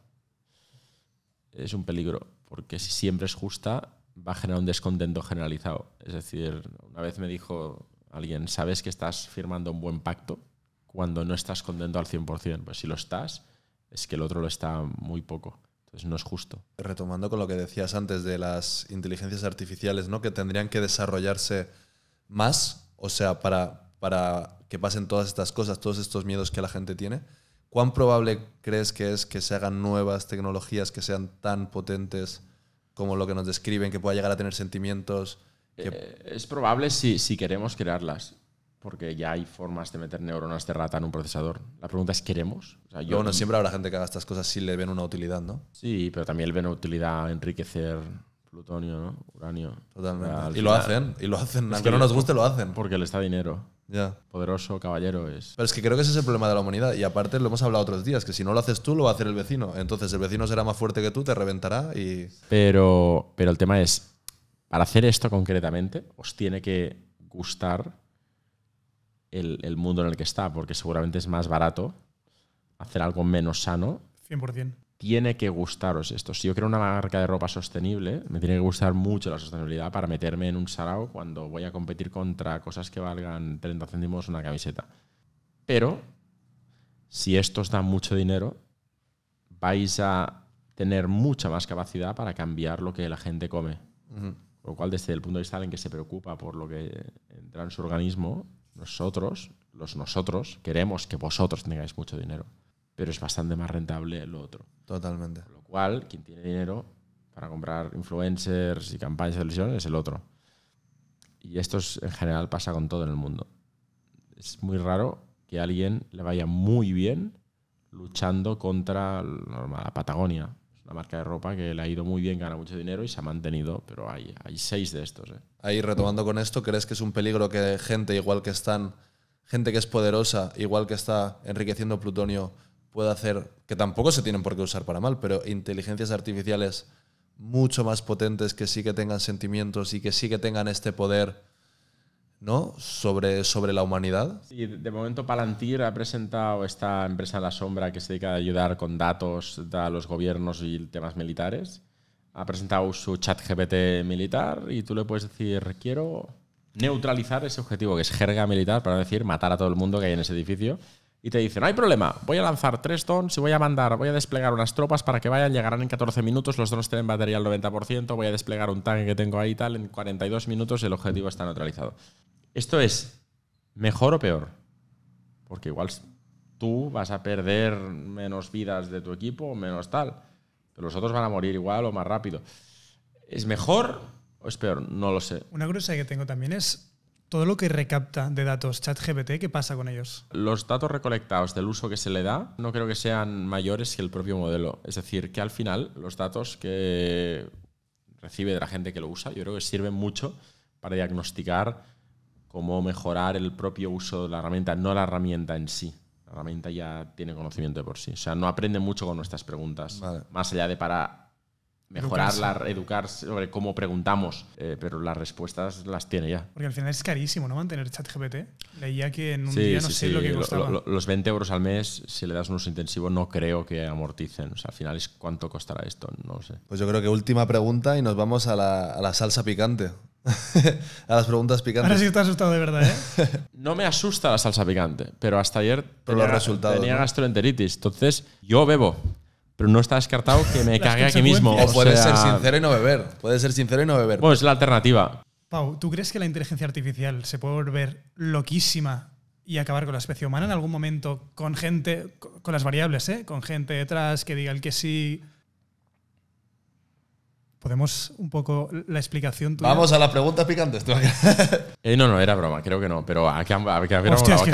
es un peligro, porque si siempre es justa, va a generar un descontento generalizado. Es decir, una vez me dijo alguien, ¿sabes que estás firmando un buen pacto cuando no estás contento al 100%? Pues si lo estás, es que el otro lo está muy poco pues no es justo. Retomando con lo que decías antes de las inteligencias artificiales, ¿no? Que tendrían que desarrollarse más, o sea, para, para que pasen todas estas cosas, todos estos miedos que la gente tiene. ¿Cuán probable crees que es que se hagan nuevas tecnologías que sean tan potentes como lo que nos describen, que pueda llegar a tener sentimientos? Eh, es probable si, si queremos crearlas porque ya hay formas de meter neuronas de rata en un procesador. La pregunta es, ¿queremos? yo, bueno, siempre habrá gente que haga estas cosas si le ven una utilidad, ¿no? Sí, pero también le ven una utilidad enriquecer plutonio, ¿no? Uranio. Totalmente. y lo hacen, y lo hacen. Aunque no nos guste, lo hacen. Porque le está dinero. Ya. Poderoso caballero es. Pero es que creo que ese es el problema de la humanidad. Y aparte lo hemos hablado otros días, que si no lo haces tú, lo va a hacer el vecino. Entonces el vecino será más fuerte que tú, te reventará y... Pero, pero el tema es, para hacer esto concretamente, os tiene que gustar el, mundo en el que está, porque seguramente es más barato hacer algo menos sano. 100%. Tiene que gustaros esto. Si yo quiero una marca de ropa sostenible, me tiene que gustar mucho la sostenibilidad para meterme en un sarao cuando voy a competir contra cosas que valgan 30 céntimos una camiseta. Pero si esto os da mucho dinero, vais a tener mucha más capacidad para cambiar lo que la gente come. Lo cual, desde el punto de vista en que se preocupa por lo que entra en su organismo, nosotros, los nosotros, queremos que vosotros tengáis mucho dinero, pero es bastante más rentable lo otro. Totalmente. lo cual, quien tiene dinero para comprar influencers y campañas de televisión es el otro. Y esto en general pasa con todo en el mundo. Es muy raro que a alguien le vaya muy bien luchando contra la Patagonia marca de ropa que le ha ido muy bien, gana mucho dinero y se ha mantenido, pero hay, seis de estos. ¿eh? Ahí retomando con esto, ¿crees que es un peligro que gente igual que están, gente que es poderosa, igual que está enriqueciendo plutonio, pueda hacer, que tampoco se tienen por qué usar para mal, pero inteligencias artificiales mucho más potentes que sí que tengan sentimientos y que sí que tengan este poder? ¿no? Sobre, sobre la humanidad. Sí, de momento Palantir ha presentado esta empresa en la sombra que se dedica a ayudar con datos a los gobiernos y temas militares. Ha presentado su chat GPT militar y tú le puedes decir, quiero neutralizar ese objetivo, que es jerga militar, para decir matar a todo el mundo que hay en ese edificio. Y te dice, no hay problema, voy a lanzar tres drones y voy a mandar, voy a desplegar unas tropas para que vayan, llegarán en 14 minutos, los drones tienen batería al 90%, voy a desplegar un tanque que tengo ahí y tal, en 42 minutos el objetivo está neutralizado. ¿Esto es mejor o peor? Porque igual tú vas a perder menos vidas de tu equipo o menos tal, pero los otros van a morir igual o más rápido. ¿Es mejor o es peor? No lo sé. Una curiosidad que tengo también es todo lo que recapta de datos ChatGPT, ¿qué pasa con ellos? Los datos recolectados del uso que se le da no creo que sean mayores que el propio modelo. Es decir, que al final los datos que recibe de la gente que lo usa, yo creo que sirven mucho para diagnosticar cómo mejorar el propio uso de la herramienta, no la herramienta en sí. La herramienta ya tiene conocimiento de por sí. O sea, no aprende mucho con nuestras preguntas. Más allá de para mejorarla, educarse. sobre cómo preguntamos, eh, pero las respuestas las tiene ya. Porque al final es carísimo, ¿no? Mantener ChatGPT. Leía que en un día no sé lo que costaba. los 20 euros al mes, si le das un uso intensivo, no creo que amorticen. O sea, al final es cuánto costará esto, no sé. Pues yo creo que última pregunta y nos vamos a la, a la salsa picante. a las preguntas picantes. Ahora sí asustado de verdad, ¿eh? no me asusta la salsa picante, pero hasta ayer tenía, gastroenteritis. Entonces, yo bebo. Pero no está descartado que me cague aquí mismo. O, puede ser sincero y no beber. puede ser sincero y no beber. pues es la alternativa. Pau, ¿tú crees que la inteligencia artificial se puede volver loquísima y acabar con la especie humana en algún momento con gente, con las variables, ¿eh? con gente detrás que diga el que sí, Podemos un poco la explicación. Vamos a las preguntas picantes. Eh, no, no, era broma, creo que no. Pero a que, a a acabar este este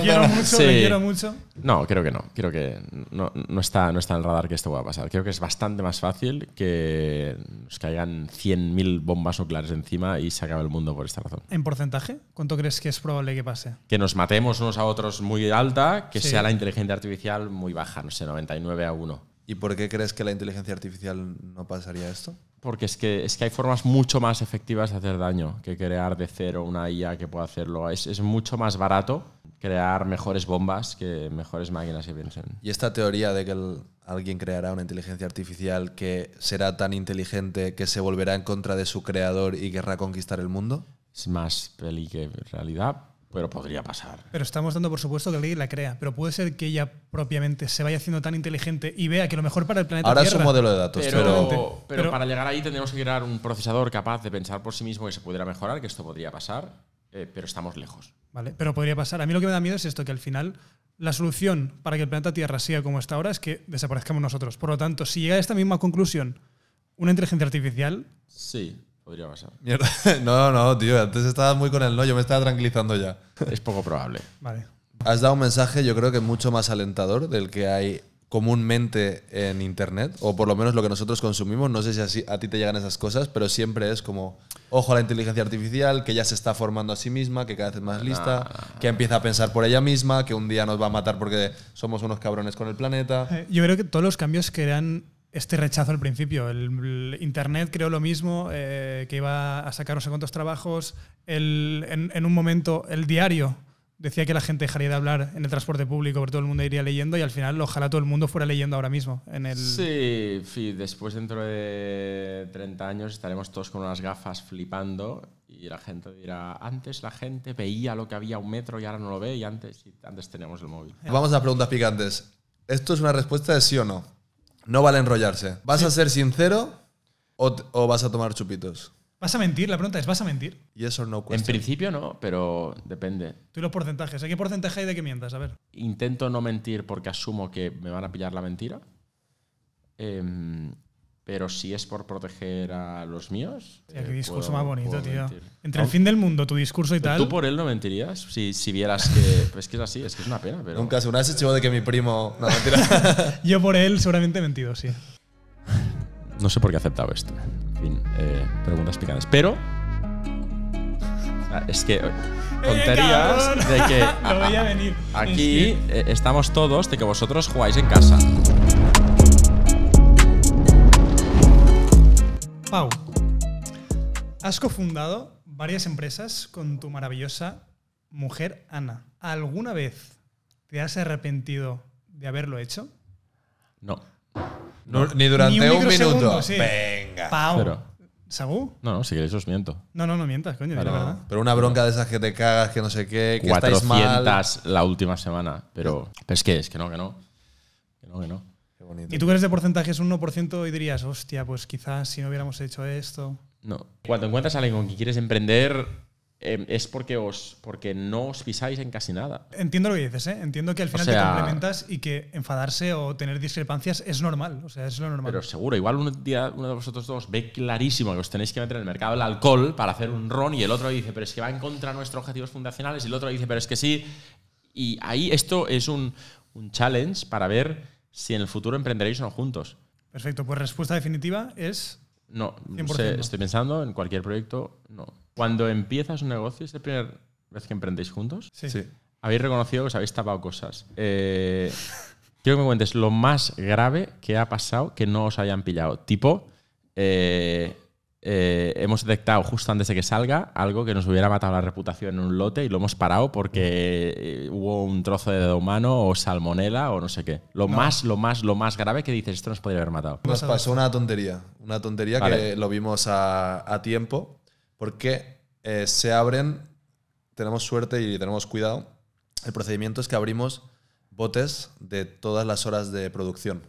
quiero mucho, sí. quiero mucho. No, creo que no. Creo que no, está, no está en el radar que esto va a pasar. Creo que es bastante más fácil que nos caigan 100.000 bombas nucleares encima y se acabe el mundo por esta razón. ¿En porcentaje? ¿Cuánto crees que es probable que pase? Que nos matemos unos a otros muy alta, que sea la inteligencia artificial muy baja, no sé, 99 a 1. ¿Y por qué crees que la inteligencia artificial no pasaría esto? Porque es que, es que hay formas mucho más efectivas de hacer daño que crear de cero una IA que pueda hacerlo. Es, mucho más barato crear mejores bombas que mejores máquinas que piensen. ¿Y esta teoría de que alguien creará una inteligencia artificial que será tan inteligente que se volverá en contra de su creador y querrá conquistar el mundo? Es más peli que realidad, pero podría pasar. Pero estamos dando por supuesto que ley la crea, pero puede ser que ella propiamente se vaya haciendo tan inteligente y vea que lo mejor para el planeta Ahora es un modelo de datos, pero, para llegar ahí tenemos que crear un procesador capaz de pensar por sí mismo que se pudiera mejorar, que esto podría pasar, eh, pero estamos lejos. Vale, pero podría pasar. A mí lo que me da miedo es esto, que al final la solución para que el planeta Tierra siga como está ahora es que desaparezcamos nosotros. Por lo tanto, si llega a esta misma conclusión una inteligencia artificial, sí Podría pasar. No, no, tío. Antes estaba muy con el no. Yo me estaba tranquilizando ya. Es poco probable. Vale. Has dado un mensaje, yo creo que mucho más alentador del que hay comúnmente en internet, o por lo menos lo que nosotros consumimos. No sé si a ti te llegan esas cosas, pero siempre es como, ojo a la inteligencia artificial, que ya se está formando a sí misma, que cada vez es más lista, ah. que empieza a pensar por ella misma, que un día nos va a matar porque somos unos cabrones con el planeta. Eh, yo creo que todos los cambios que eran este rechazo al principio. El, Internet creó lo mismo, eh, que iba a sacar no sé cuántos trabajos. El, en, un momento, el diario decía que la gente dejaría de hablar en el transporte público, porque todo el mundo iría leyendo y al final ojalá todo el mundo fuera leyendo ahora mismo. En Sí, después dentro de 30 años estaremos todos con unas gafas flipando y la gente dirá, antes la gente veía lo que había a un metro y ahora no lo ve y antes, y antes teníamos el móvil. Vamos a preguntas picantes. ¿Esto es una respuesta de sí o no? No vale enrollarse. ¿Vas a ser sincero o, vas a tomar chupitos? ¿Vas a mentir? La pregunta es, ¿vas a mentir? Y eso no En principio no, pero depende. Tú y los porcentajes. qué porcentaje hay de que mientas? A ver. Intento no mentir porque asumo que me van a pillar la mentira. Eh, pero si es por proteger a los míos. qué eh, discurso más bonito, tío. Entre el fin del mundo, tu discurso y tal. Tú por él no mentirías si, si vieras que. es que es así, es que es una pena, pero. Nunca se una chivo de que mi primo. No, mentira. Yo por él seguramente he mentido, sí. No sé por qué he aceptado esto. Eh. En fin, eh, preguntas picantes. Pero. Ah, es que. Eh, tonterías de que. no voy a venir. Aquí estamos todos de que vosotros jugáis en casa. Pau, has cofundado varias empresas con tu maravillosa mujer Ana. ¿Alguna vez te has arrepentido de haberlo hecho? No. ni durante un, minuto. Venga. Pau. Pero. ¿Sabú? No, no, si queréis os miento. No, no, no mientas, coño, de verdad. Pero una bronca de esas que te cagas, que no sé qué, que estáis mal. la última semana, pero, pero es que es que no, que no. Que no, que no. ¿Y tú crees de porcentaje es un 1% y dirías, hostia, pues quizás si no hubiéramos hecho esto? No. Cuando encuentras a alguien con quien quieres emprender, em, es porque, os, porque no os pisáis en casi nada. Entiendo lo que dices, ¿eh? Entiendo que al final te complementas y que enfadarse o tener discrepancias es normal. O sea, es lo normal. Pero seguro, igual día uno de vosotros dos ve clarísimo que os tenéis que meter en el mercado el alcohol para hacer un ron y el otro dice, pero es que va en contra de nuestros objetivos fundacionales y el otro dice, pero es que sí. Y ahí esto es un, un challenge para ver si en el futuro emprenderéis o no juntos. Perfecto, pues respuesta definitiva es... No, estoy pensando en cualquier proyecto, no. Cuando empiezas un negocio, ¿es la primera vez que emprendéis juntos? Sí. Habéis reconocido que os habéis tapado cosas. Eh, quiero que me cuentes lo más grave que ha pasado que no os hayan pillado. Tipo, eh, eh, hemos detectado justo antes de que salga algo que nos hubiera matado la reputación en un lote y lo hemos parado porque eh, hubo un trozo de dedo humano o salmonela o no sé qué. Lo más, lo más, lo más grave que dices, esto nos podría haber matado. Nos pasó una tontería, una tontería que lo vimos a, tiempo porque eh, se abren, tenemos suerte y tenemos cuidado. El procedimiento es que abrimos botes de todas las horas de producción.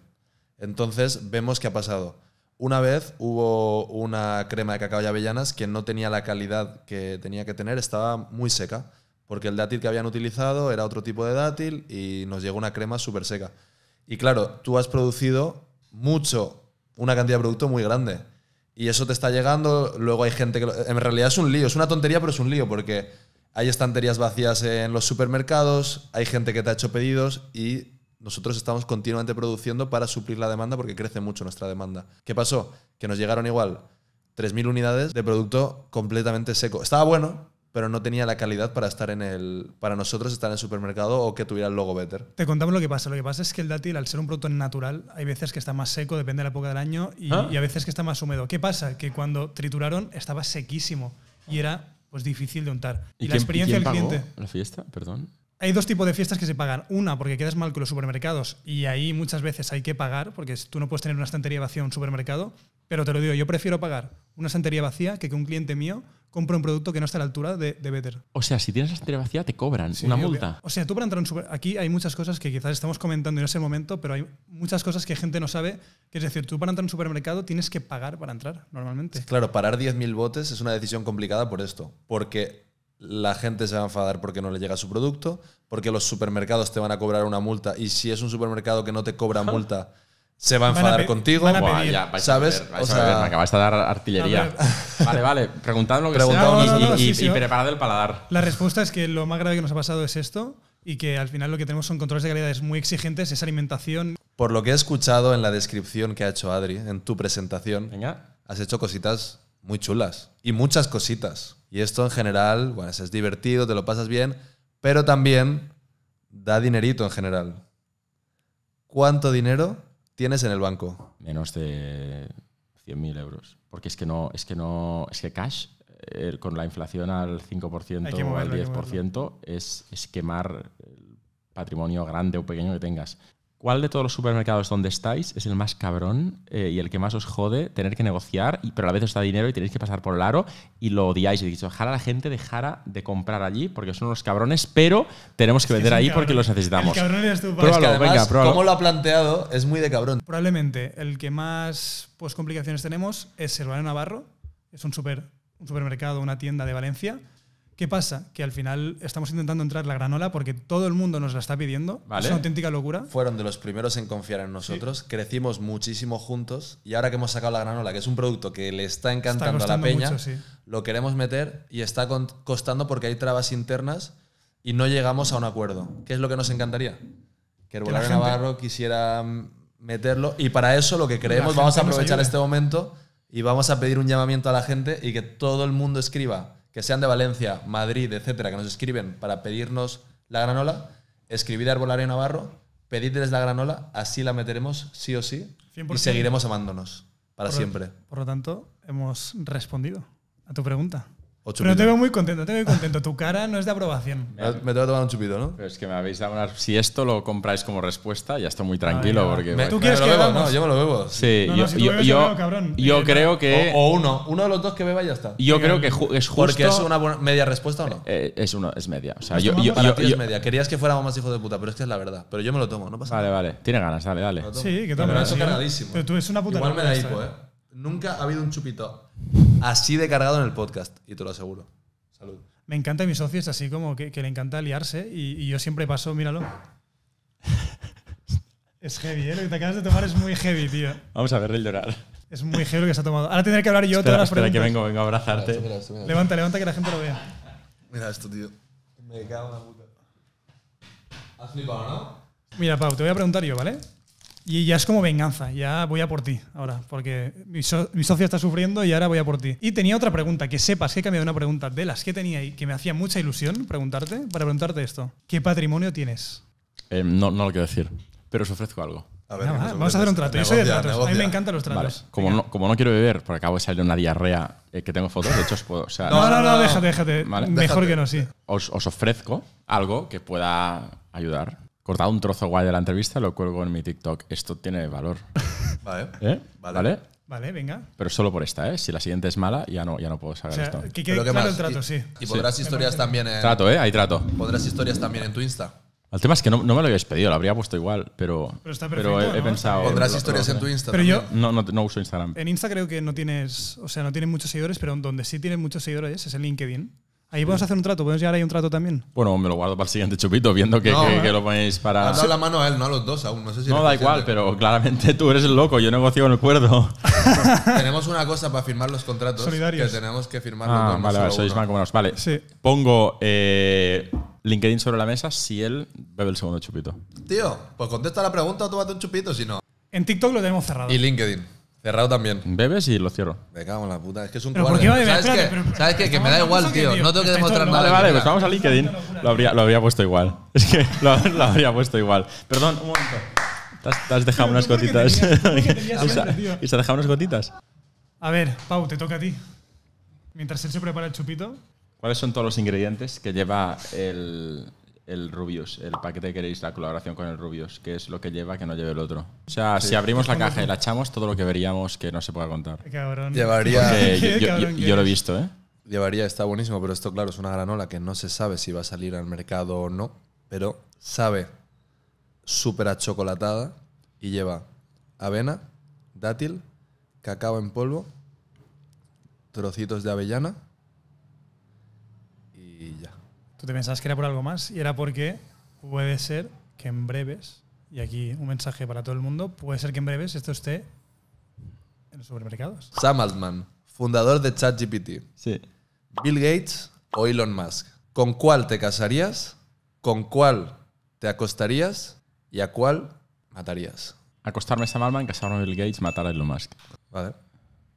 Entonces vemos qué ha pasado una vez hubo una crema de cacao y avellanas que no tenía la calidad que tenía que tener, estaba muy seca, porque el dátil que habían utilizado era otro tipo de dátil y nos llegó una crema súper seca. Y claro, tú has producido mucho, una cantidad de producto muy grande. Y eso te está llegando, luego hay gente que... en realidad es un lío, es una tontería, pero es un lío, porque hay estanterías vacías en los supermercados, hay gente que te ha hecho pedidos y nosotros estamos continuamente produciendo para suplir la demanda porque crece mucho nuestra demanda. ¿Qué pasó? Que nos llegaron igual 3.000 unidades de producto completamente seco. Estaba bueno, pero no tenía la calidad para estar en el para nosotros estar en el supermercado o que tuviera el logo better. Te contamos lo que pasa, lo que pasa es que el dátil al ser un producto natural, hay veces que está más seco, depende de la época del año y, ah. a veces que está más húmedo. ¿Qué pasa? Que cuando trituraron estaba sequísimo y era pues difícil de untar. Y, la experiencia La fiesta, perdón. Hay dos tipos de fiestas que se pagan. Una, porque quedas mal con los supermercados y ahí muchas veces hay que pagar, porque tú no puedes tener una estantería vacía en un supermercado. Pero te lo digo, yo prefiero pagar una estantería vacía que que un cliente mío compre un producto que no está a la altura de, Better. O sea, si tienes la estantería vacía, te cobran una multa. O sea, tú para entrar en supermercado... Aquí hay muchas cosas que quizás estamos comentando en ese momento, pero hay muchas cosas que gente no sabe. Que es decir, tú para entrar en un supermercado tienes que pagar para entrar, normalmente. Claro, parar 10.000 botes es una decisión complicada por esto. Porque la gente se va a enfadar porque no le llega su producto, porque los supermercados te van a cobrar una multa y si es un supermercado que no te cobra multa, se va a enfadar contigo. ¿Sabes? A me acabas de dar artillería. Vale, vale, preguntad lo que sea y, preparad el paladar. La respuesta es que lo más grave que nos ha pasado es esto y que al final lo que tenemos son controles de calidad muy exigentes, esa alimentación. Por lo que he escuchado en la descripción que ha hecho Adri, en tu presentación, has hecho cositas muy chulas y muchas cositas. Y esto en general, bueno, es divertido, te lo pasas bien, pero también da dinerito en general. ¿Cuánto dinero tienes en el banco? Menos de 100.000 euros. Porque es que no, es que no, es que cash eh, con la inflación al 5% o al 10% es, es quemar el patrimonio grande o pequeño que tengas. ¿Cuál de todos los supermercados donde estáis es el más cabrón eh, y el que más os jode tener que negociar, y, pero a la vez os da dinero y tenéis que pasar por el aro y lo odiáis? Y dicho, ojalá la gente dejara de comprar allí porque son unos cabrones, pero tenemos que vender allí ahí porque los necesitamos. El venga, Como lo ha planteado, es muy de cabrón. Probablemente el que más pues, complicaciones tenemos es el Valle Navarro, es un, super, un supermercado, una tienda de Valencia ¿Qué pasa? Que al final estamos intentando entrar la granola porque todo el mundo nos la está pidiendo. Es una auténtica locura. Fueron de los primeros en confiar en nosotros, crecimos muchísimo juntos y ahora que hemos sacado la granola, que es un producto que le está encantando a la peña, lo queremos meter y está costando porque hay trabas internas y no llegamos a un acuerdo. ¿Qué es lo que nos encantaría? Que Herbolario Navarro quisiera meterlo y para eso lo que creemos vamos a aprovechar este momento y vamos a pedir un llamamiento a la gente y que todo el mundo escriba que sean de Valencia, Madrid, etcétera, que nos escriben para pedirnos la granola, escribid a Arbolario Navarro, pedidles la granola, así la meteremos sí o sí y seguiremos amándonos para siempre. por lo tanto, hemos respondido a tu pregunta. Pero te veo muy contento, te veo contento. Tu cara no es de aprobación. Me, ah, tengo que tomar un chupito, ¿no? es que me habéis dado una... Si esto lo compráis como respuesta, ya estoy muy ah, tranquilo. porque, ¿Tú quieres que beba? No, yo me lo bebo. Sí, yo, yo, eh, creo que... O, uno, uno de los dos que beba ya está. Yo creo que es justo... Porque es una media respuesta o no. Eh, eh, es, uno, es media. O sea, yo, yo, Querías que fuéramos más hijos de puta, pero es que es la verdad. Pero yo me lo tomo, no pasa vale, nada. Vale, vale. Tiene ganas, dale, dale. Sí, que también. Pero eso es Pero una puta Igual me da hipo, ¿eh? Nunca ha habido un chupito así de cargado en el podcast, y te lo aseguro. Salud. Me encanta mi socio, es así como que, le encanta liarse y, yo siempre paso, míralo. es heavy, ¿eh? Lo que te acabas de tomar es muy heavy, tío. Vamos a verle llorar. Es muy heavy lo que se ha tomado. Ahora tendré que hablar yo espera, todas las espera, que vengo, vengo a abrazarte. Levanta, levanta que la gente lo vea. Mira esto, tío. Me cago en la puta. Has flipado, ¿no? Mira, Pau, te voy a preguntar yo, ¿vale? Y ya es como venganza, ya voy a por ti ahora, porque mi, socio está sufriendo y ahora voy a por ti. Y tenía otra pregunta, que sepas que he cambiado una pregunta de las que tenía y que me hacía mucha ilusión preguntarte, para preguntarte esto. ¿Qué patrimonio tienes? Eh, no, lo quiero decir, pero os ofrezco algo. Ah, vamos a hacer un trato. Yo soy de A mí me encantan los tratos. Como, no, como, no, quiero beber, porque acabo de salir de una diarrea eh, que tengo fotos, de hecho os puedo. no, no, no, déjate, déjate. Mejor que no, sí. Os, os ofrezco algo que pueda ayudar cortado un trozo guay de la entrevista, lo cuelgo en mi TikTok. Esto tiene valor. ¿Eh? Vale. Vale. ¿Vale? venga. Pero solo por esta, ¿eh? Si la siguiente es mala, ya no, ya no puedo sacar esto. Que trato, sí. Y, podrás historias también en. Trato, ¿eh? Hay trato. Podrás historias también en tu Insta. El tema es que no, me lo habías pedido, lo habría puesto igual, pero, pero, está perfecto, pero he, pensado. Podrás historias en tu Insta. Pero yo no, no, uso Instagram. En Insta creo que no tienes, o sea, no tienes muchos seguidores, pero donde sí tienes muchos seguidores es en LinkedIn. Ahí podemos hacer un trato, podemos llegar ahí un trato también. Bueno, me lo guardo para el siguiente chupito, viendo que, lo ponéis para. No, dado la mano a él, no a los dos aún, no da igual, pero claramente tú eres el loco, yo negocio con el cuerdo. tenemos una cosa para firmar los contratos. Solidarios. Que tenemos que firmar ah, Vale, vale, sois menos, Vale, pongo eh, LinkedIn sobre la mesa si él bebe el segundo chupito. Tío, pues contesta la pregunta o tómate un chupito, si no. En TikTok lo tenemos cerrado. Y LinkedIn. Cerrado también. Bebes y lo cierro. Me cago en la puta. Es que es un cuadro ¿Sabes qué? Que me da igual, tío. No tengo que demostrar nada. Vale, vale, pues vamos a LinkedIn. Lo habría, lo habría puesto igual. Es que lo, habría puesto igual. Perdón, un momento. te has dejado unas gotitas. ¿Y se ha dejado unas gotitas? A ver, Pau, te toca a ti. Mientras él se prepara el chupito. ¿Cuáles son todos los ingredientes que lleva el, el Rubius, el paquete que queréis, la colaboración con el Rubius, que es lo que lleva que no lleve el otro. O sea, si abrimos la caja y la echamos, todo lo que veríamos que no se pueda contar. Llevaría. yo, lo he visto, ¿eh? Llevaría, está buenísimo, pero esto, claro, es una granola que no se sabe si va a salir al mercado o no, pero sabe súper achocolatada y lleva avena, dátil, cacao en polvo, trocitos de avellana Tú te pensabas que era por algo más y era porque puede ser que en breves, y aquí un mensaje para todo el mundo, puede ser que en breves esto esté en los supermercados. Sam Altman, fundador de ChatGPT. Sí. Bill Gates o Elon Musk. ¿Con cuál te casarías? ¿Con cuál te acostarías? ¿Y a cuál matarías? Acostarme a Sam Altman, casarme a Bill Gates, matar a Elon Musk. Vale.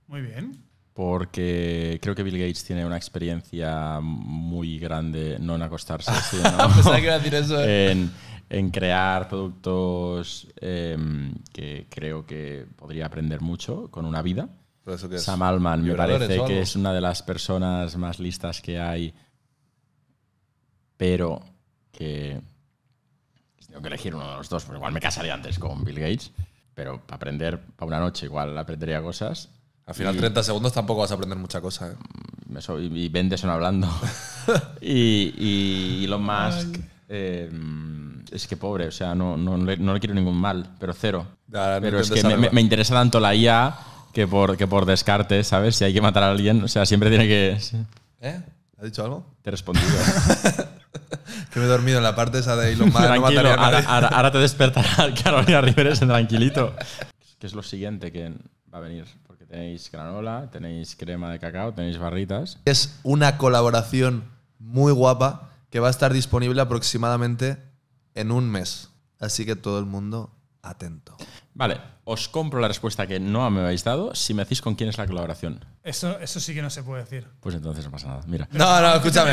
Muy bien porque creo que Bill Gates tiene una experiencia muy grande, no en acostarse, sino ah, En, crear productos em, que creo que podría aprender mucho con una vida. Sam Alman me parece que es una de las personas más listas que hay, pero que tengo que elegir uno de los dos, pues igual me casaría antes con Bill Gates, pero para aprender para una noche igual aprendería cosas al final, 30 segundos tampoco vas a aprender mucha cosa. ¿eh? Mm, y, y 20 son hablando. y, Elon Musk. Eh, es que pobre, o sea, no, le quiero ningún mal, pero cero. pero es que me, interesa tanto la IA que por, por descarte, ¿sabes? Si hay que matar a alguien, o sea, siempre tiene que. ¿Eh? ¿Has dicho algo? Te he respondido. que me he dormido en la parte esa de Elon Musk. no Ahora, te despertará Carolina Rivera en tranquilito. que es lo siguiente que va a venir? Tenéis granola, tenéis crema de cacao, tenéis barritas. Es una colaboración muy guapa que va a estar disponible aproximadamente en un mes. Así que todo el mundo atento. Vale, os compro la respuesta que no me habéis dado si me decís con quién es la colaboración. Eso, eso sí que no se puede decir. Pues entonces no pasa nada. Mira. No, no, escúchame.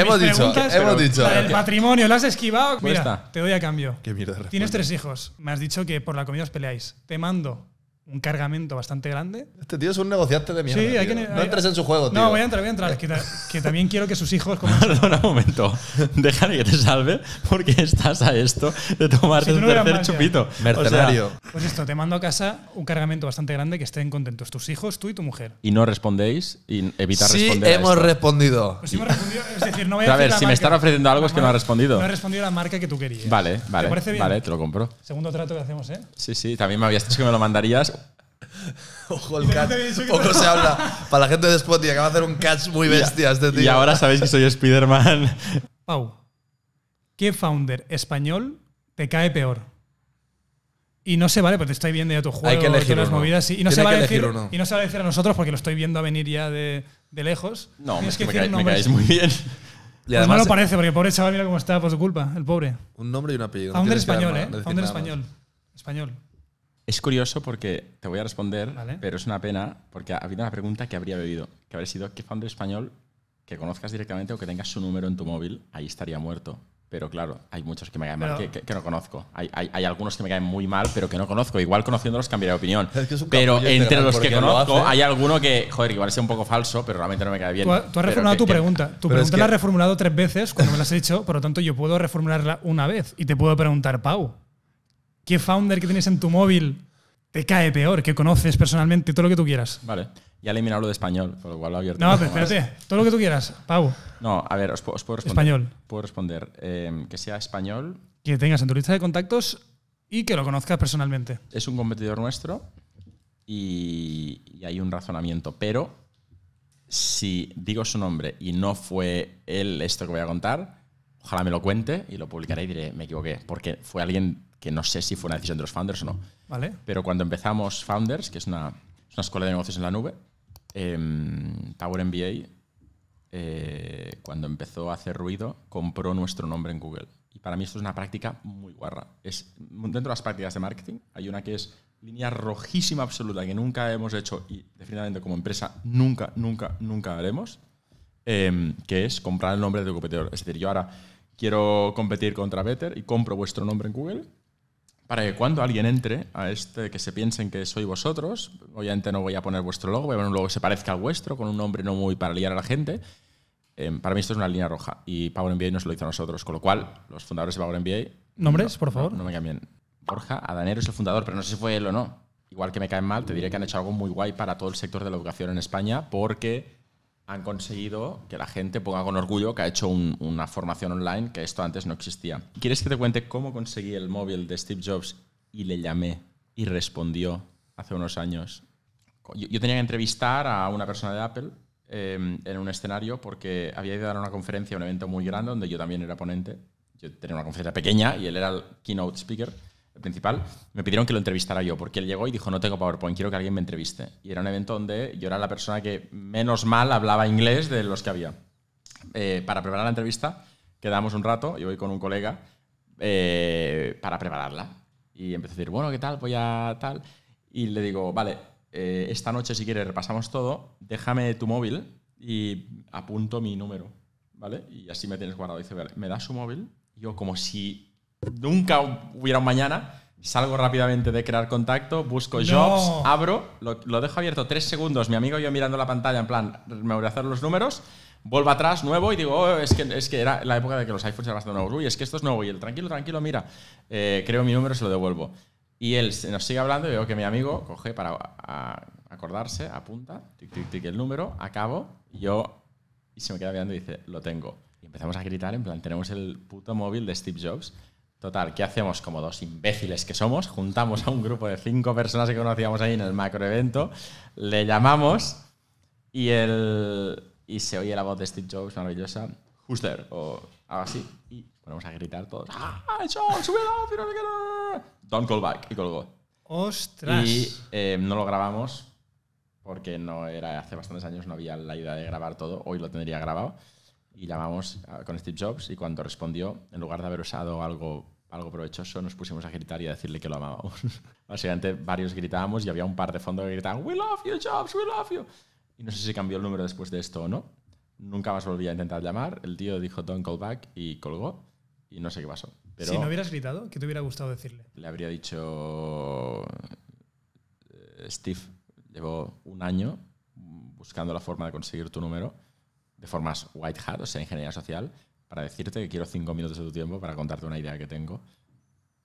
hemos dicho, hemos dicho. El patrimonio ¿lo has esquivado? Mira, te doy a cambio. Qué mierda. Tienes tres hijos. Me has dicho que por la comida os peleáis. Te mando un cargamento bastante grande. Este tío es un negociante de mierda. no entres en su juego, tío. No, voy a entrar, voy a entrar. que, también quiero que sus hijos. Como... Perdona un momento. Déjale que te salve porque estás a esto de tomarte el tercer chupito. Mercenario. pues esto, te mando a casa un cargamento bastante grande que estén contentos tus hijos, tú y tu mujer. Y no respondéis y evitar responder. hemos respondido. Pues hemos respondido. Es decir, no voy a. A ver, si me están ofreciendo algo es que no ha respondido. No he respondido a la marca que tú querías. Vale, vale. Vale, te lo compro. Segundo trato que hacemos, ¿eh? Sí, sí. También me habías dicho que me lo mandarías Ojo el catch. Poco se habla. Para la gente de Spotify acaba de hacer un catch muy bestia este tío. Y ahora sabéis que soy Spider-Man. Pau, ¿qué founder español te cae peor? Y no se vale, porque te estoy viendo ya tu juego, Hay que movidas. Y, no se vale a decir, y no se vale decir a nosotros porque lo estoy viendo a venir ya de, lejos. No, es que me, muy bien. Pues además, no lo parece, porque el pobre chaval mira cómo está por su culpa, el pobre. un nombre y un apellido. Founder español, ¿eh? Founder español. Español. Es curioso porque te voy a responder, pero es una pena porque ha habido una pregunta que habría bebido, que habría sido ¿qué founder español que conozcas directamente o que tengas su número en tu móvil? Ahí estaría muerto. Pero claro, hay muchos que me caen mal, que, no conozco. Hay, algunos que me caen muy mal, pero que no conozco. Igual conociéndolos cambiaré de opinión. pero entre los que conozco, hay alguno que, joder, igual sea un poco falso, pero realmente no me cae bien. Tú, has reformulado tu pregunta. Tu pregunta la has reformulado tres veces cuando me la has hecho, por lo tanto yo puedo reformularla una vez y te puedo preguntar, Pau, qué founder que tienes en tu móvil te cae peor, que conoces personalmente, todo lo que tú quieras. Vale. Ya he eliminado lo de español, por lo cual lo abierto. No, espérate, todo lo que tú quieras, Pau. No, a ver, os, puedo responder. Español. Puedo responder em, que sea español. Que tengas en tu lista de contactos y que lo conozcas personalmente. Es un competidor nuestro y, y hay un razonamiento, pero si digo su nombre y no fue él esto que voy a contar, ojalá me lo cuente y lo publicaré y diré, me equivoqué, porque fue alguien que no sé si fue una decisión de los founders o no. Vale. Pero cuando empezamos Founders, que es una, escuela de negocios en la nube, em, eh, Tower MBA, cuando empezó a hacer ruido, compró nuestro nombre en Google. Y para mí esto es una práctica muy guarra. Es, dentro de las prácticas de marketing hay una que es línea rojísima absoluta que nunca hemos hecho y definitivamente como empresa nunca, nunca, nunca haremos, em, que es comprar el nombre de tu competidor. Es decir, yo ahora quiero competir contra Better y compro vuestro nombre en Google para que cuando alguien entre a este, que se piensen que soy vosotros, obviamente no voy a poner vuestro logo, voy a poner un logo que se parezca al vuestro, con un nombre no muy para liar a la gente. Em, para mí esto es una línea roja y Power NBA nos lo hizo a nosotros, con lo cual los fundadores de Power NBA... ¿Nombres, por favor? No, no, me cambien. Borja Adanero es el fundador, pero no sé si fue él o no. Igual que me caen mal, te diré que han hecho algo muy guay para todo el sector de la educación en España porque han conseguido que la gente ponga con orgullo que ha hecho una formación online que esto antes no existía. ¿Quieres que te cuente cómo conseguí el móvil de Steve Jobs y le llamé y respondió hace unos años? Yo, tenía que entrevistar a una persona de Apple eh, en un escenario porque había ido a dar una conferencia, un evento muy grande donde yo también era ponente. Yo tenía una conferencia pequeña y él era el keynote speaker principal, me pidieron que lo entrevistara yo, porque él llegó y dijo, no tengo PowerPoint, quiero que alguien me entreviste. Y era un evento donde yo era la persona que menos mal hablaba inglés de los que había. Eh, para preparar la entrevista, quedamos un rato, yo voy con un colega, eh, para prepararla. Y empecé a decir, bueno, ¿qué tal? Voy a tal. Y le digo, vale, eh, esta noche si quieres repasamos todo, déjame tu móvil y apunto mi número, ¿vale? Y así me tienes guardado. Dice, vale, me da su móvil. Yo como si nunca hubiera un mañana. Salgo rápidamente de crear contacto, busco jobs, abro, lo, dejo abierto tres segundos, mi amigo y yo mirando la pantalla en plan, me voy a hacer los números, vuelvo atrás nuevo y digo, oh, es, que, es que era la época de que los iPhones eran bastante nuevos, uy, es que esto es nuevo y él, tranquilo, tranquilo, mira, eh, creo mi número, se lo devuelvo. Y él nos sigue hablando y veo que mi amigo coge para acordarse, apunta, tic, tic, tic, el número, acabo, y yo, y se me queda viendo y dice, lo tengo. Y empezamos a gritar, en plan, tenemos el puto móvil de Steve Jobs Total, ¿qué hacemos como dos imbéciles que somos? Juntamos a un grupo de cinco personas que conocíamos ahí en el macroevento, le llamamos y, el, y se oye la voz de Steve Jobs maravillosa, Who's o algo así, y ponemos a gritar todos, ¡Ah, Jobs, ¡Ah, quede! Don't call back, y colgó. ¡Ostras! Y eh, no lo grabamos porque no era, hace bastantes años no había la idea de grabar todo, hoy lo tendría grabado y llamamos con Steve Jobs y cuando respondió, en lugar de haber usado algo, algo provechoso, nos pusimos a gritar y a decirle que lo amábamos. Básicamente varios gritábamos y había un par de fondo que gritaban, We love you, Jobs, we love you. Y no sé si cambió el número después de esto o no. Nunca más volví a intentar llamar. El tío dijo don't call back y colgó. Y no sé qué pasó. Pero si no hubieras gritado, ¿qué te hubiera gustado decirle? Le habría dicho. Eh, Steve, llevo un año buscando la forma de conseguir tu número de formas white hat, o sea, ingeniería social, para decirte que quiero cinco minutos de tu tiempo para contarte una idea que tengo.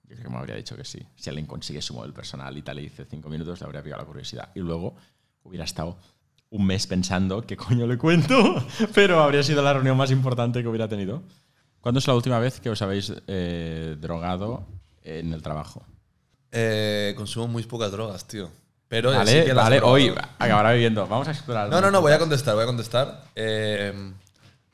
Yo creo que me habría dicho que sí. Si alguien consigue su modelo personal y tal, le dice cinco minutos, le habría pego la curiosidad. Y luego hubiera estado un mes pensando qué coño le cuento, pero habría sido la reunión más importante que hubiera tenido. ¿Cuándo es la última vez que os habéis eh, drogado en el trabajo? Eh, consumo muy pocas drogas, tío. Pero que hoy acabará viviendo. Vamos a explorar. No, no, no, voy a contestar, voy a contestar. Eh,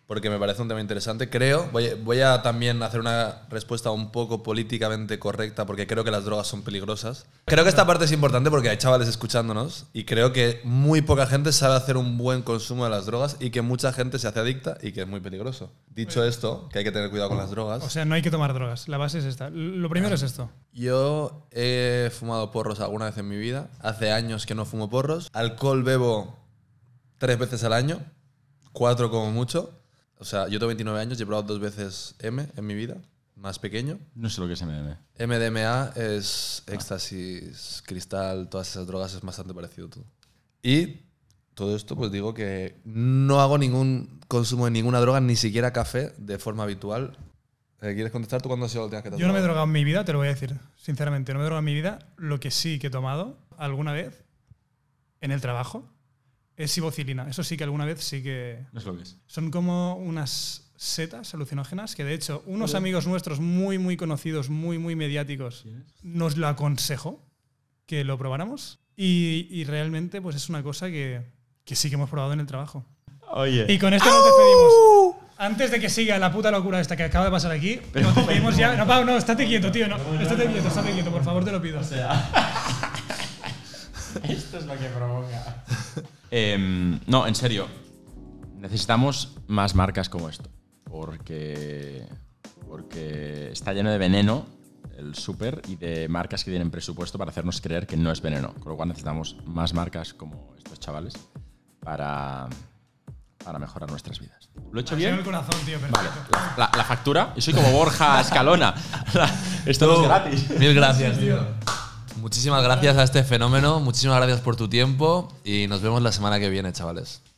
porque me parece un tema interesante. Creo, voy, a también hacer una respuesta un poco políticamente correcta, porque creo que las drogas son peligrosas. Creo que esta parte es importante porque hay chavales escuchándonos y creo que muy poca gente sabe hacer un buen consumo de las drogas y que mucha gente se hace adicta y que es muy peligroso. Dicho pues- esto, que hay que tener cuidado con las drogas. O sea, no hay que tomar drogas, la base es esta. Lo primero es esto. Yo he fumado porros alguna vez en mi vida, hace años que no fumo porros, alcohol bebo tres veces al año, cuatro como mucho o sea, yo tengo 29 años, he probado dos veces M en mi vida, más pequeño. No sé lo que es MDMA. MDMA es éxtasis, cristal, todas esas drogas, es bastante parecido todo. Y todo esto, pues digo que no hago ningún consumo de ninguna droga, ni siquiera café, de forma habitual. Eh, ¿Quieres contestar tú cuándo has sido la última que te has Yo no me he drogado en mi vida, te lo voy a decir. Sinceramente, no me he drogado en mi vida. Lo que sí que he tomado alguna vez en el trabajo es ibocilina. Eso sí que alguna vez sí que. No lo es. Son como unas setas alucinógenas que de hecho unos amigos nuestros muy muy conocidos, muy muy mediáticos nos lo aconsejo que lo probáramos y, realmente pues es una cosa que, sí que hemos probado en el trabajo. Oye. Y con esto nos despedimos antes de que siga la puta locura esta que acaba de pasar aquí, nos pedimos ya. No, Pau, no, estate quieto, tío. No, estate quieto, estate quieto, por favor, te lo pido. O esto es lo que provoca. Em, no, en serio. Necesitamos más marcas como esto. Porque. Porque está lleno de veneno el súper y de marcas que tienen presupuesto para hacernos creer que no es veneno. Con lo cual necesitamos más marcas como estos chavales para, para mejorar nuestras vidas. ¿Lo he hecho bien? El corazón, tío, vale, la, factura. Yo soy como Borja Escalona. Esto es gratis. Mil gracias, tío muchísimas gracias a este fenómeno, muchísimas gracias por tu tiempo y nos vemos la semana que viene, chavales.